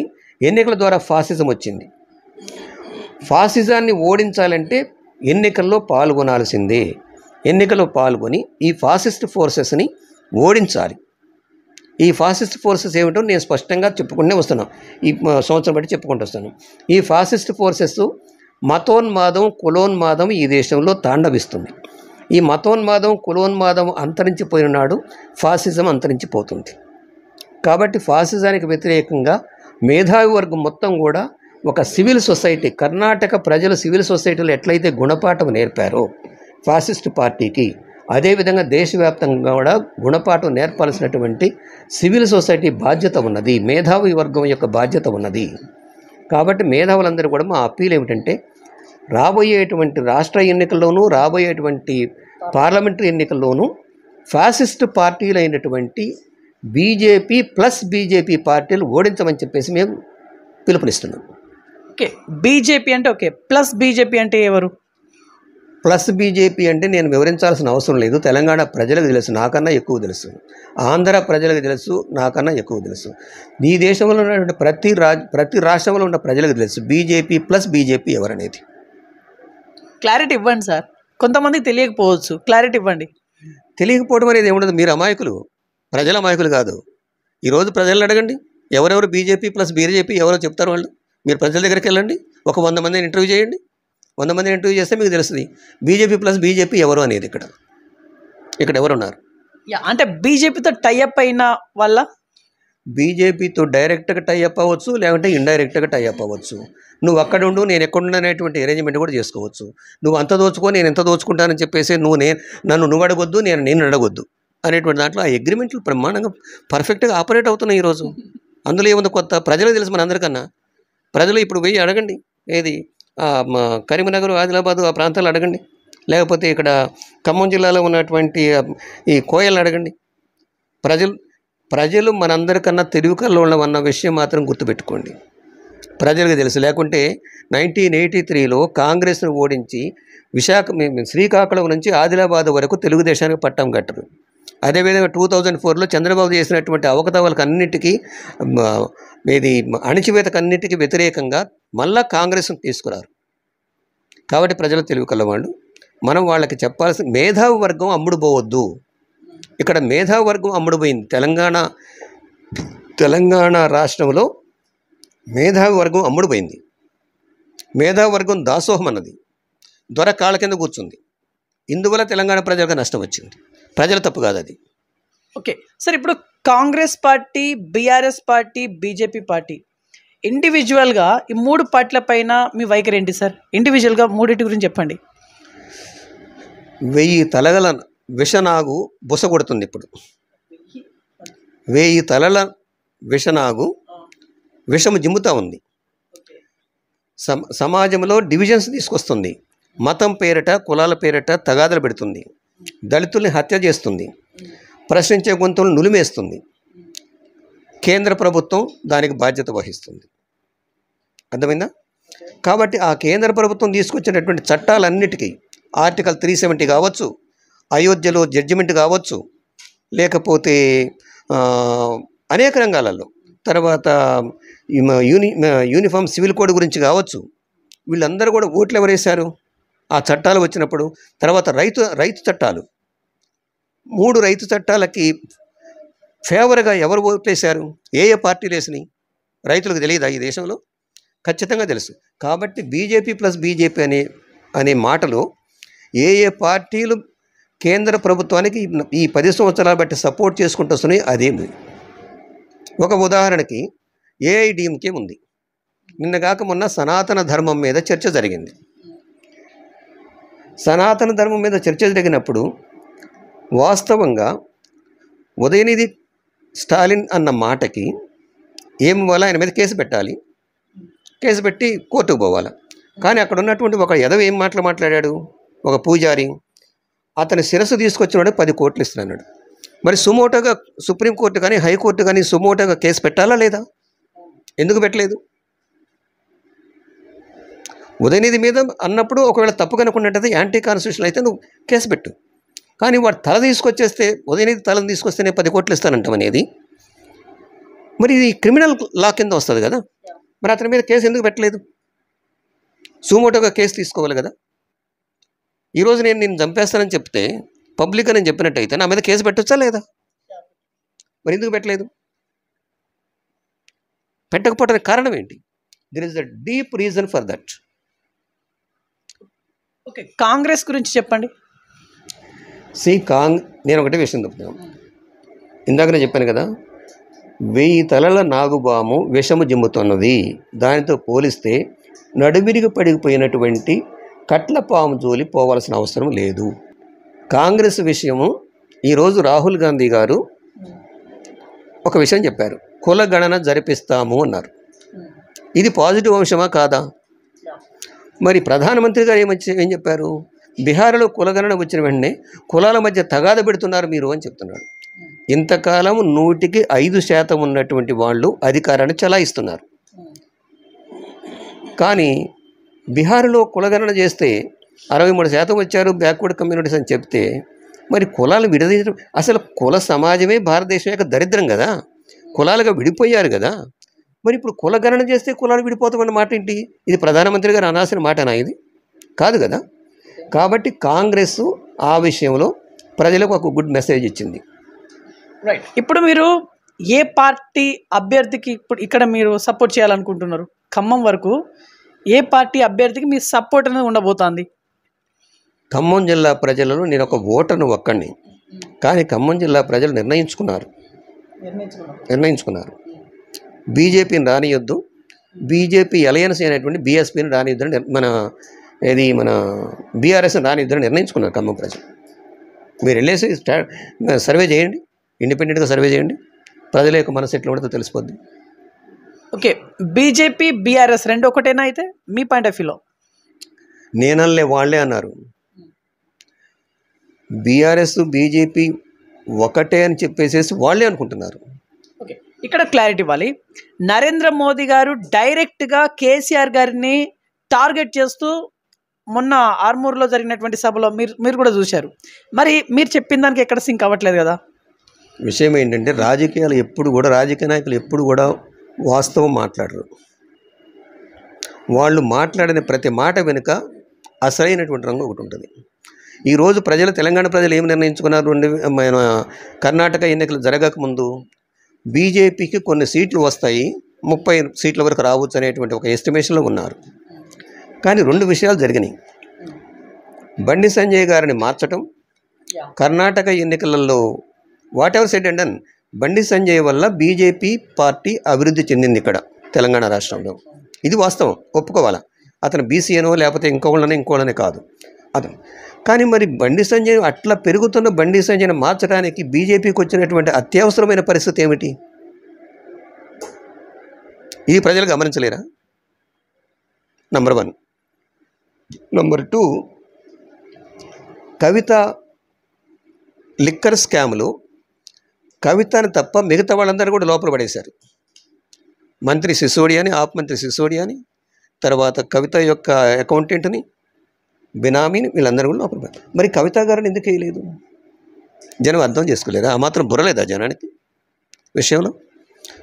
ఎన్నికల ద్వారా ఫాసిజం వచ్చింది ఫాసిజాన్ని ఓడించాలంటే ఎన్నికల్లో పాల్గొనాల్సిందే ఎన్నికల్లో పాల్గొని ఈ ఫాసిస్ట్ ఫోర్సెస్ని ఓడించాలి ఈ ఫాసిస్ట్ ఫోర్సెస్ ఏమిటో నేను స్పష్టంగా చెప్పుకుంటూనే వస్తున్నాను ఈ సంవత్సరం బట్టి చెప్పుకుంటూ వస్తాను ఈ ఫాసిస్ట్ ఫోర్సెస్ మతోన్మాదం కులోన్మాదం ఈ దేశంలో తాండవిస్తుంది ఈ మతోన్మాదం కులోన్మాదం అంతరించిపోయిన నాడు ఫాసిజం అంతరించిపోతుంది కాబట్టి ఫాసిజానికి వ్యతిరేకంగా మేధావి వర్గం మొత్తం కూడా ఒక సివిల్ సొసైటీ కర్ణాటక ప్రజలు సివిల్ సొసైటీలో ఎట్లయితే గుణపాఠం నేర్పారో ఫాసిస్ట్ పార్టీకి అదేవిధంగా దేశవ్యాప్తంగా కూడా గుణపాఠం నేర్పాల్సినటువంటి సివిల్ సొసైటీ బాధ్యత ఉన్నది మేధావి వర్గం యొక్క బాధ్యత ఉన్నది కాబట్టి మేధావులందరూ కూడా మా అప్పీల్ ఏమిటంటే రాబోయేటువంటి రాష్ట్ర ఎన్నికల్లోనూ రాబోయేటువంటి పార్లమెంటరీ ఎన్నికల్లోనూ ఫ్యాసిస్ట్ పార్టీలైనటువంటి బీజేపీ ప్లస్ బీజేపీ పార్టీలు ఓడించమని చెప్పేసి మేము పిలుపునిస్తున్నాం ఓకే బీజేపీ అంటే ఓకే ప్లస్ బీజేపీ అంటే ఎవరు ప్లస్ బీజేపీ అంటే నేను వివరించాల్సిన అవసరం లేదు తెలంగాణ ప్రజలకు తెలుసు నాకన్నా ఎక్కువ తెలుసు ఆంధ్ర ప్రజలకు తెలుసు నాకన్నా ఎక్కువ తెలుసు ఈ దేశంలో ఉన్నటువంటి ప్రతి రాజ్ ప్రతి రాష్ట్రంలో ఉన్న ప్రజలకు తెలుసు బీజేపీ ప్లస్ బీజేపీ ఎవరనేది క్లారిటీ ఇవ్వండి సార్ కొంతమందికి తెలియకపోవచ్చు క్లారిటీ ఇవ్వండి తెలియకపోవడం అనేది ఏముండదు మీరు అమాయకులు ప్రజల అమాయకులు కాదు ఈరోజు ప్రజలను అడగండి ఎవరెవరు బీజేపీ ప్లస్ బీజేపీ ఎవరో చెప్తారు వాళ్ళు మీరు ప్రజల దగ్గరికి వెళ్ళండి ఒక వంద మందిని ఇంటర్వ్యూ చేయండి వంద మందిని ఇంటర్వ్యూ చేస్తే మీకు తెలుస్తుంది బీజేపీ ప్లస్ బీజేపీ ఎవరు అనేది ఇక్కడ ఇక్కడ ఎవరున్నారు అంటే బీజేపీతో టైఅప్ అయిన వల్ల బీజేపీతో డైరెక్ట్గా టై అప్ అవ్వచ్చు లేకుంటే ఇండైరెక్ట్గా టై అప్ అవ్వచ్చు నువ్వు అక్కడుండు నేను ఎక్కడుండు అనేటువంటి అరేంజ్మెంట్ కూడా చేసుకోవచ్చు నువ్వు అంత దోచుకో నేను ఎంత దోచుకుంటానని చెప్పేసి నువ్వు నేను నన్ను నువ్వు అడగొద్దు నేను నేను అడగొద్దు అనేటువంటి దాంట్లో ఆ అగ్రిమెంట్లు ప్రమాణంగా పర్ఫెక్ట్గా ఆపరేట్ అవుతున్నాయి ఈరోజు అందులో ఏముంది కొత్త ప్రజలకు తెలుసు మన అందరికన్నా ప్రజలు ఇప్పుడు వెయ్యి అడగండి ఏది కరీంనగర్ ఆదిలాబాద్ ఆ ప్రాంతాలు అడగండి లేకపోతే ఇక్కడ ఖమ్మం జిల్లాలో ఉన్నటువంటి ఈ కోయలను అడగండి ప్రజలు ప్రజలు మనందరికన్నా తెలుగు కళ్ళు అన్న విషయం మాత్రం గుర్తుపెట్టుకోండి ప్రజలకు తెలుసు లేకుంటే నైన్టీన్ ఎయిటీ త్రీలో కాంగ్రెస్ను ఓడించి విశాఖ శ్రీకాకుళం నుంచి ఆదిలాబాద్ వరకు తెలుగుదేశానికి పట్టం కట్టరు అదేవిధంగా టూ థౌజండ్ ఫోర్లో చంద్రబాబు చేసినటువంటి అవకతవలకు అన్నిటికీ ఇది అణిచివేతకన్నిటికీ వ్యతిరేకంగా మళ్ళా కాంగ్రెస్ను తీసుకురారు కాబట్టి ప్రజలు తెలుగు కలవాళ్ళు మనం వాళ్ళకి చెప్పాల్సిన మేధావి వర్గం అమ్ముడుపోవద్దు ఇక్కడ మేధావర్గం అమ్ముడుపోయింది తెలంగాణ తెలంగాణ రాష్ట్రంలో మేధావర్గం అమ్ముడుపోయింది మేధావర్గం దాసోహం అన్నది దొర కాళ్ళ కింద కూర్చుంది ఇందువల్ల తెలంగాణ ప్రజలకు నష్టం వచ్చింది ప్రజల తప్పు కాదు అది ఓకే సార్ ఇప్పుడు Congress party BRS party BJP party ఇండివిజువల్గా ఈ మూడు పార్టీల పైన మీ వైఖరి ఏంటి సార్ ఇండివిజువల్గా మూడింటి గురించి చెప్పండి వెయ్యి తలగల విషనాగు బుస కొడుతుంది ఇప్పుడు వేయి తలల విషనాగు విషము జిమ్ముతూ ఉంది సమాజంలో డివిజన్స్ తీసుకొస్తుంది మతం పేరిట కులాల పేరిట తగాదలు పెడుతుంది దళితుల్ని హత్య చేస్తుంది ప్రశ్నించే గొంతులు నులిమేస్తుంది కేంద్ర ప్రభుత్వం దానికి బాధ్యత వహిస్తుంది అర్థమైందా కాబట్టి ఆ కేంద్ర ప్రభుత్వం తీసుకొచ్చినటువంటి చట్టాలన్నిటికీ ఆర్టికల్ త్రీ సెవెంటీ కావచ్చు అయోధ్యలో జడ్జిమెంట్ కావచ్చు లేకపోతే అనేక రంగాలలో తర్వాత యూని యూనిఫామ్ సివిల్ కోడ్ గురించి కావచ్చు వీళ్ళందరూ కూడా ఓట్లు ఎవరేశారు ఆ చట్టాలు వచ్చినప్పుడు తర్వాత రైతు రైతు చట్టాలు మూడు రైతు చట్టాలకి ఫేవర్గా ఎవరు వేశారు ఏ ఏ పార్టీలు వేసినాయి రైతులకు తెలియదా ఈ దేశంలో ఖచ్చితంగా తెలుసు కాబట్టి బీజేపీ ప్లస్ బీజేపీ అనే అనే మాటలు ఏ ఏ పార్టీలు కేంద్ర ప్రభుత్వానికి ఈ పది సంవత్సరాలు బట్టి సపోర్ట్ చేసుకుంటూ వస్తున్నాయి అదేమి ఒక ఉదాహరణకి ఏఐడిఎంకే ఉంది నిన్నగాక మొన్న సనాతన ధర్మం మీద చర్చ జరిగింది సనాతన ధర్మం మీద చర్చ జరిగినప్పుడు వాస్తవంగా ఉదయనిధి స్టాలిన్ అన్న మాటకి ఏం ఇవ్వాలి ఆయన మీద కేసు పెట్టాలి కేసు పెట్టి కోర్టుకు పోవాలి కానీ అక్కడ ఉన్నటువంటి ఒక ఎదవ ఏం మాటలు మాట్లాడాడు ఒక పూజారి అతని శిరస్సు తీసుకొచ్చినాడు పది కోట్లు ఇస్తున్నాడు మరి సుమోటోగా సుప్రీంకోర్టు కానీ హైకోర్టు కానీ సుమోటోగా కేసు పెట్టాలా లేదా ఎందుకు పెట్టలేదు ఉదయనిధి మీద అన్నప్పుడు ఒకవేళ తప్పు కనుకున్నట్టు యాంటీ కాన్స్టిట్యూషన్ అయితే నువ్వు కేసు పెట్టు కానీ వాడు తల తీసుకొచ్చేస్తే ఉదయనిధి తలను తీసుకొస్తేనే పది కోట్లు ఇస్తానంటాం అనేది మరి ఇది క్రిమినల్ లా కింద వస్తుంది కదా మరి అతని మీద కేసు ఎందుకు పెట్టలేదు సుమోటోగా కేసు తీసుకోవాలి కదా ఈరోజు నేను నేను చంపేస్తానని చెప్తే పబ్లిక్ అని చెప్పినట్టయితే నా మీద కేసు పెట్టచ్చా లేదా మరి ఎందుకు పెట్టలేదు పెట్టకపోవడానికి కారణం ఏంటి there is the deep reason for that okay Congress గురించి చెప్పండి సి కాంగ్ నేను ఒకటే విషయం చెప్తాను ఇందాక నేను చెప్పాను కదా వెయ్యి తలల నాగుబాము విషము జిమ్ముతున్నది దానితో పోలిస్తే నడుమిరిగి పడిపోయినటువంటి కట్ల పాము జోలి పోవలసిన అవసరం లేదు కాంగ్రెస్ విషయము ఈరోజు రాహుల్ గాంధీ గారు ఒక విషయం చెప్పారు కులగణన జరిపిస్తాము అన్నారు ఇది పాజిటివ్ అంశమా కాదా మరి ప్రధానమంత్రి గారు ఏమని ఏం చెప్పారు బీహార్లో కులగణన వచ్చిన వెంటనే కులాల మధ్య తగాద పెడుతున్నారు మీరు అని చెప్తున్నాడు ఇంతకాలం నూటికి ఐదు శాతం ఉన్నటువంటి వాళ్ళు అధికారాన్ని చలాయిస్తున్నారు కానీ బీహార్లో కులగణన చేస్తే అరవై మూడు శాతం వచ్చారు బ్యాక్వర్డ్ కమ్యూనిటీస్ అని చెప్తే మరి కులాలు విడదీయడం అసలు కుల సమాజమే భారతదేశం యొక్క దరిద్రం కదా కులాలుగా విడిపోయారు కదా మరి ఇప్పుడు కులగణన చేస్తే కులాలు విడిపోతామన్న మాట ఏంటి ఇది ప్రధానమంత్రి గారు అనాల్సిన మాటనా ఇది కాదు కదా కాబట్టి కాంగ్రెస్ ఆ విషయంలో ప్రజలకు ఒక గుడ్ మెసేజ్ ఇచ్చింది రైట్ ఇప్పుడు మీరు ఏ పార్టీ అభ్యర్థికి ఇప్పుడు ఇక్కడ మీరు సపోర్ట్ చేయాలనుకుంటున్నారు ఖమ్మం వరకు ఏ పార్టీ అభ్యర్థికి మీ సపోర్ట్ అనేది ఉండబోతోంది ఖమ్మం జిల్లా ప్రజలలో నేను ఒక ఓటర్ను ఒక్కడిని కానీ ఖమ్మం జిల్లా ప్రజలు నిర్ణయించుకున్నారు నిర్ణయించుకున్నారు బీజేపీని రానియొద్దు బీజేపీ అలయన్స్ అయినటువంటి బీఎస్పీని రానియొద్దని మన ఇది మన బీఆర్ఎస్ని రానియొద్దని నిర్ణయించుకున్నారు ఖమ్మం ప్రజలు మీరు వెళ్ళేసి సర్వే చేయండి ఇండిపెండెంట్గా సర్వే చేయండి ప్రజల యొక్క మనసు ఎట్లా ఉంటుందో తెలిసిపోద్ది ఓకే బీజేపీ బీఆర్ఎస్ రెండు ఒకటేనా అయితే మీ పాయింట్ ఆఫ్ వ్యూలో నేనల్లే వాళ్ళే అన్నారు బీఆర్ఎస్ బీజేపీ ఒకటే అని చెప్పేసేసి వాళ్ళే అనుకుంటున్నారు ఓకే ఇక్కడ క్లారిటీ ఇవ్వాలి నరేంద్ర మోదీ గారు డైరెక్ట్గా కేసీఆర్ గారిని టార్గెట్ చేస్తూ మొన్న ఆర్మూర్లో జరిగినటువంటి సభలో మీరు మీరు కూడా చూశారు మరి మీరు చెప్పిన దానికి ఎక్కడ సింక్ అవ్వట్లేదు కదా విషయం ఏంటంటే రాజకీయాలు ఎప్పుడు కూడా రాజకీయ నాయకులు ఎప్పుడు కూడా వాస్తవం మాట్లాడరు వాళ్ళు మాట్లాడిన ప్రతి మాట వెనుక అసలైనటువంటి రంగు ఒకటి ఉంటుంది ఈరోజు ప్రజలు తెలంగాణ ప్రజలు ఏమి నిర్ణయించుకున్నారు మన కర్ణాటక ఎన్నికలు జరగకముందు బీజేపీకి కొన్ని సీట్లు వస్తాయి ముప్పై సీట్ల వరకు రావచ్చు అనేటువంటి ఒక ఎస్టిమేషన్లో ఉన్నారు కానీ రెండు విషయాలు జరిగినాయి బండి సంజయ్ గారిని మార్చటం కర్ణాటక ఎన్నికలలో whatever said and done Bandi Sanjay వల్ల బీజేపీ పార్టీ అభివృద్ధి చెందింది ఇక్కడ తెలంగాణ రాష్ట్రంలో ఇది వాస్తవం ఒప్పుకోవాలి అతను బీసీఎనో లేకపోతే ఇంకోళ్ళనే ఇంకోళ్ళనే కాదు అతను కానీ మరి బండి సంజయ్ అట్లా పెరుగుతున్న బండి సంజయ్ని మార్చడానికి బీజేపీకి వచ్చినటువంటి అత్యవసరమైన పరిస్థితి ఏమిటి ఇది ప్రజలు గమనించలేరా number one number two Kavitha liquor స్కామ్లో కవితను తప్ప మిగతా వాళ్ళందరూ కూడా లోపల పడేశారు మంత్రి సిసోడియాని ఆప్ మంత్రి సిసోడియాని తర్వాత కవిత యొక్క అకౌంటెంట్ని బినామీని వీళ్ళందరూ కూడా లోపల పెట్టారు మరి కవిత గారిని ఎందుకు వేయలేదు జనం అర్థం చేసుకోలేదు ఆ మాత్రం బుర్రలేదా జనానికి విషయంలో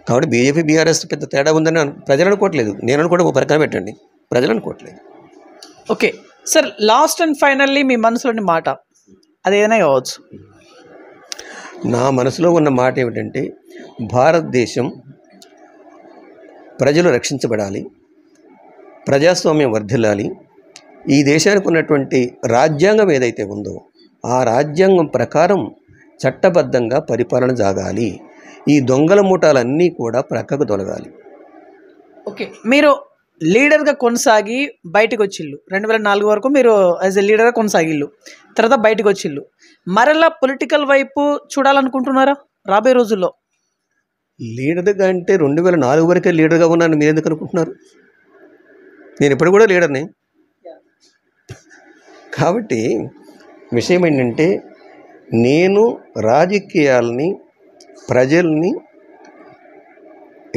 కాబట్టి బీజేపీ బీఆర్ఎస్ పెద్ద తేడా ఉందని ప్రజలు అనుకోవట్లేదు నేను కూడా ఒక ప్రకారం పెట్టండి ప్రజలు అనుకోవట్లేదు okay sir last and finally మీ మనసులోని మాట అదేదైనా కావచ్చు నా మనసులో ఉన్న మాట ఏమిటంటే భారతదేశం ప్రజలు రక్షించబడాలి ప్రజాస్వామ్యం వర్ధిల్లాలి ఈ దేశానికి ఉన్నటువంటి రాజ్యాంగం ఏదైతే ఉందో ఆ రాజ్యాంగం ప్రకారం చట్టబద్ధంగా పరిపాలన జాగాలి ఈ దొంగల మూటాలన్నీ కూడా ప్రక్కకు తొలగాలి ఓకే మీరు లీడర్గా కొనసాగి బయటకు వచ్చిళ్ళు రెండు వేల నాలుగు వరకు మీరు యాజ్ ఎ లీడర్గా కొనసాగిళ్ళు తర్వాత బయటకు వచ్చిళ్ళు మరలా పొలిటికల్ వైపు చూడాలనుకుంటున్నారా రాబోయే రోజుల్లో లీడర్గా అంటే రెండు వేల నాలుగు వరకే లీడర్గా ఉన్నాను మీరు ఎందుకు అనుకుంటున్నారు నేను ఇప్పుడు కూడా లీడర్ని కాబట్టి విషయం ఏంటంటే నేను రాజకీయాలని ప్రజల్ని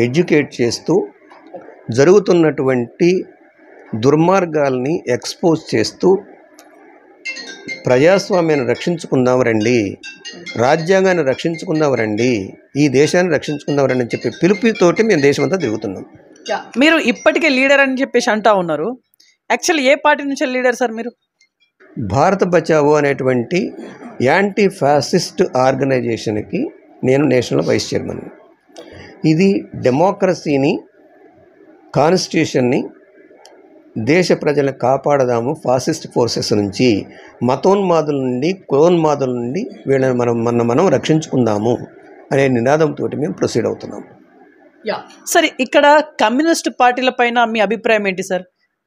ఎడ్యుకేట్ చేస్తూ జరుగుతున్నటువంటి దుర్మార్గాల్ని ఎక్స్పోజ్ చేస్తూ ప్రజాస్వామ్యాన్ని రక్షించుకుందాం రండి రాజ్యాంగాన్ని రక్షించుకుందాం రండి ఈ దేశాన్ని రక్షించుకుందాం రండి అని చెప్పి పిలుపుతోటి మేము దేశం అంతా తిరుగుతున్నాం మీరు ఇప్పటికే లీడర్ అని చెప్పేసి అంటా ఉన్నారు యాక్చువల్లీ ఏ పార్టీ నుంచి లీడర్ సార్ మీరు భారత బచావో అనేటువంటి యాంటీ ఫ్యాసిస్ట్ ఆర్గనైజేషన్కి నేను నేషనల్ వైస్ చైర్మన్ ఇది డెమోక్రసీని కాన్స్టిట్యూషన్ని దేశ ప్రజలను కాపాడదాము ఫాసిస్ట్ ఫోర్సెస్ నుంచి మతోన్మాదుల నుండి కులోన్మాదుల నుండి వీళ్ళని మనం మన మనం రక్షించుకుందాము అనే నినాదంతో మేము ప్రొసీడ్ అవుతున్నాము యా సరే ఇక్కడ కమ్యూనిస్ట్ పార్టీల పైన మీ అభిప్రాయం ఏంటి సార్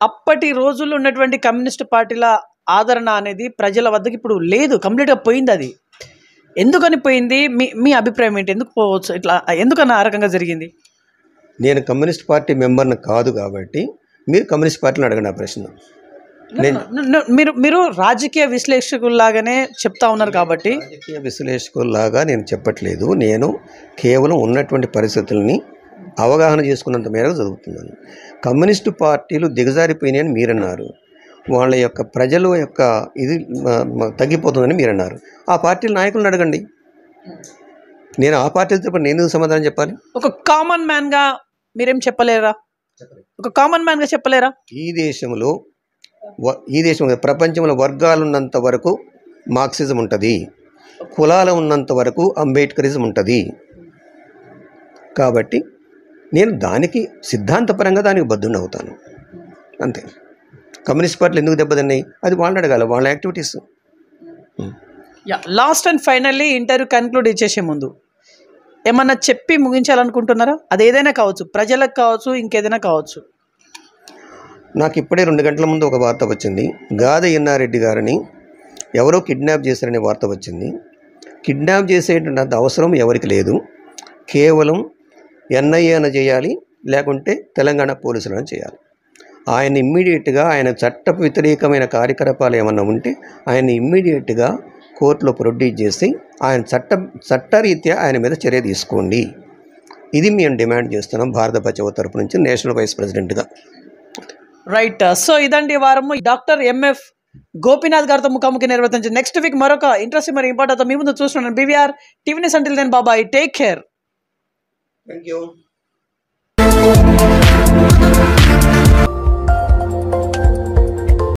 అప్పటి రోజుల్లో ఉన్నటువంటి కమ్యూనిస్ట్ పార్టీల ఆదరణ అనేది ప్రజల వద్దకి ఇప్పుడు లేదు కంప్లీట్గా పోయింది అది ఎందుకని పోయింది మీ మీ అభిప్రాయం ఏంటి ఎందుకు పోవచ్చు ఇట్లా ఎందుకన్నా ఆ రకంగా జరిగింది నేను కమ్యూనిస్ట్ పార్టీ మెంబర్ని కాదు కాబట్టి మీరు కమ్యూనిస్ట్ పార్టీని అడగండి ఆ ప్రశ్న మీరు మీరు రాజకీయ విశ్లేషకుల్లాగానే చెప్తా ఉన్నారు కాబట్టి రాజకీయ విశ్లేషకుల్లాగా నేను చెప్పట్లేదు నేను కేవలం ఉన్నటువంటి పరిస్థితుల్ని అవగాహన చేసుకున్నంత మేరకు చదువుతున్నాను కమ్యూనిస్టు పార్టీలు దిగజారిపోయినాయని మీరన్నారు వాళ్ళ యొక్క ప్రజల యొక్క ఇది తగ్గిపోతుందని మీరన్నారు ఆ పార్టీల నాయకులను అడగండి నేను ఆ పార్టీలతో నేను సమాధానం చెప్పాలి ఒక కామన్ మ్యాన్గా మీరేం చెప్పలేరా ఒక కామన్ మ్యాన్గా చెప్పలేరా ఈ దేశంలో ఈ దేశంలో ప్రపంచంలో వర్గాలు ఉన్నంత వరకు మార్క్సిజం ఉంటుంది కులాలు ఉన్నంత వరకు అంబేద్కరిజం ఉంటుంది కాబట్టి నేను దానికి సిద్ధాంతపరంగా దానికి బద్దుని అవుతాను అంతే కమ్యూనిస్ట్ పార్టీలు ఎందుకు దెబ్బతిన్నాయి అది వాళ్ళు అడగాల వాళ్ళ activities last and finally interview conclude ఇచ్చేసే ముందు ఏమన్నా చెప్పి ముగించాలనుకుంటున్నారా అది ఏదైనా కావచ్చు ప్రజలకు కావచ్చు ఇంకేదైనా కావచ్చు నాకు ఇప్పుడే రెండు గంటల ముందు ఒక వార్త వచ్చింది గాద ఎన్నారెడ్డి గారిని ఎవరో కిడ్నాప్ చేశారనే వార్త వచ్చింది కిడ్నాప్ చేసేటంత అవసరం ఎవరికి లేదు కేవలం ఎన్ఐఏన చేయాలి లేకుంటే తెలంగాణ పోలీసులను చేయాలి ఆయన ఇమ్మీడియట్గా ఆయన చట్ట వ్యతిరేకమైన కార్యకలాపాలు ఏమన్నా ఉంటే ఆయన ఇమ్మీడియట్గా కోర్టులో ప్రొడ్యూస్ చేసి ఆయన చట్ట చట్టరీత్యా ఆయన మీద చర్య తీసుకోండి ఇది మేము డిమాండ్ చేస్తున్నాం భారత బచావో తరపు నుంచి నేషనల్ వైస్ ప్రెసిడెంట్గా రైట్ సో ఇదండి వారము డాక్టర్ ఎంఎఫ్ గోపీనాథ్ గారితో ముఖాముఖి నిర్వర్తించి నెక్స్ట్ వీక్ మరొక ఇంట్రెస్టింగ్ మరి ఇంపార్టెంట్ మీ ముందు చూస్తున్నాను బీవీఆర్ టీవీని until then bye bye take care thank you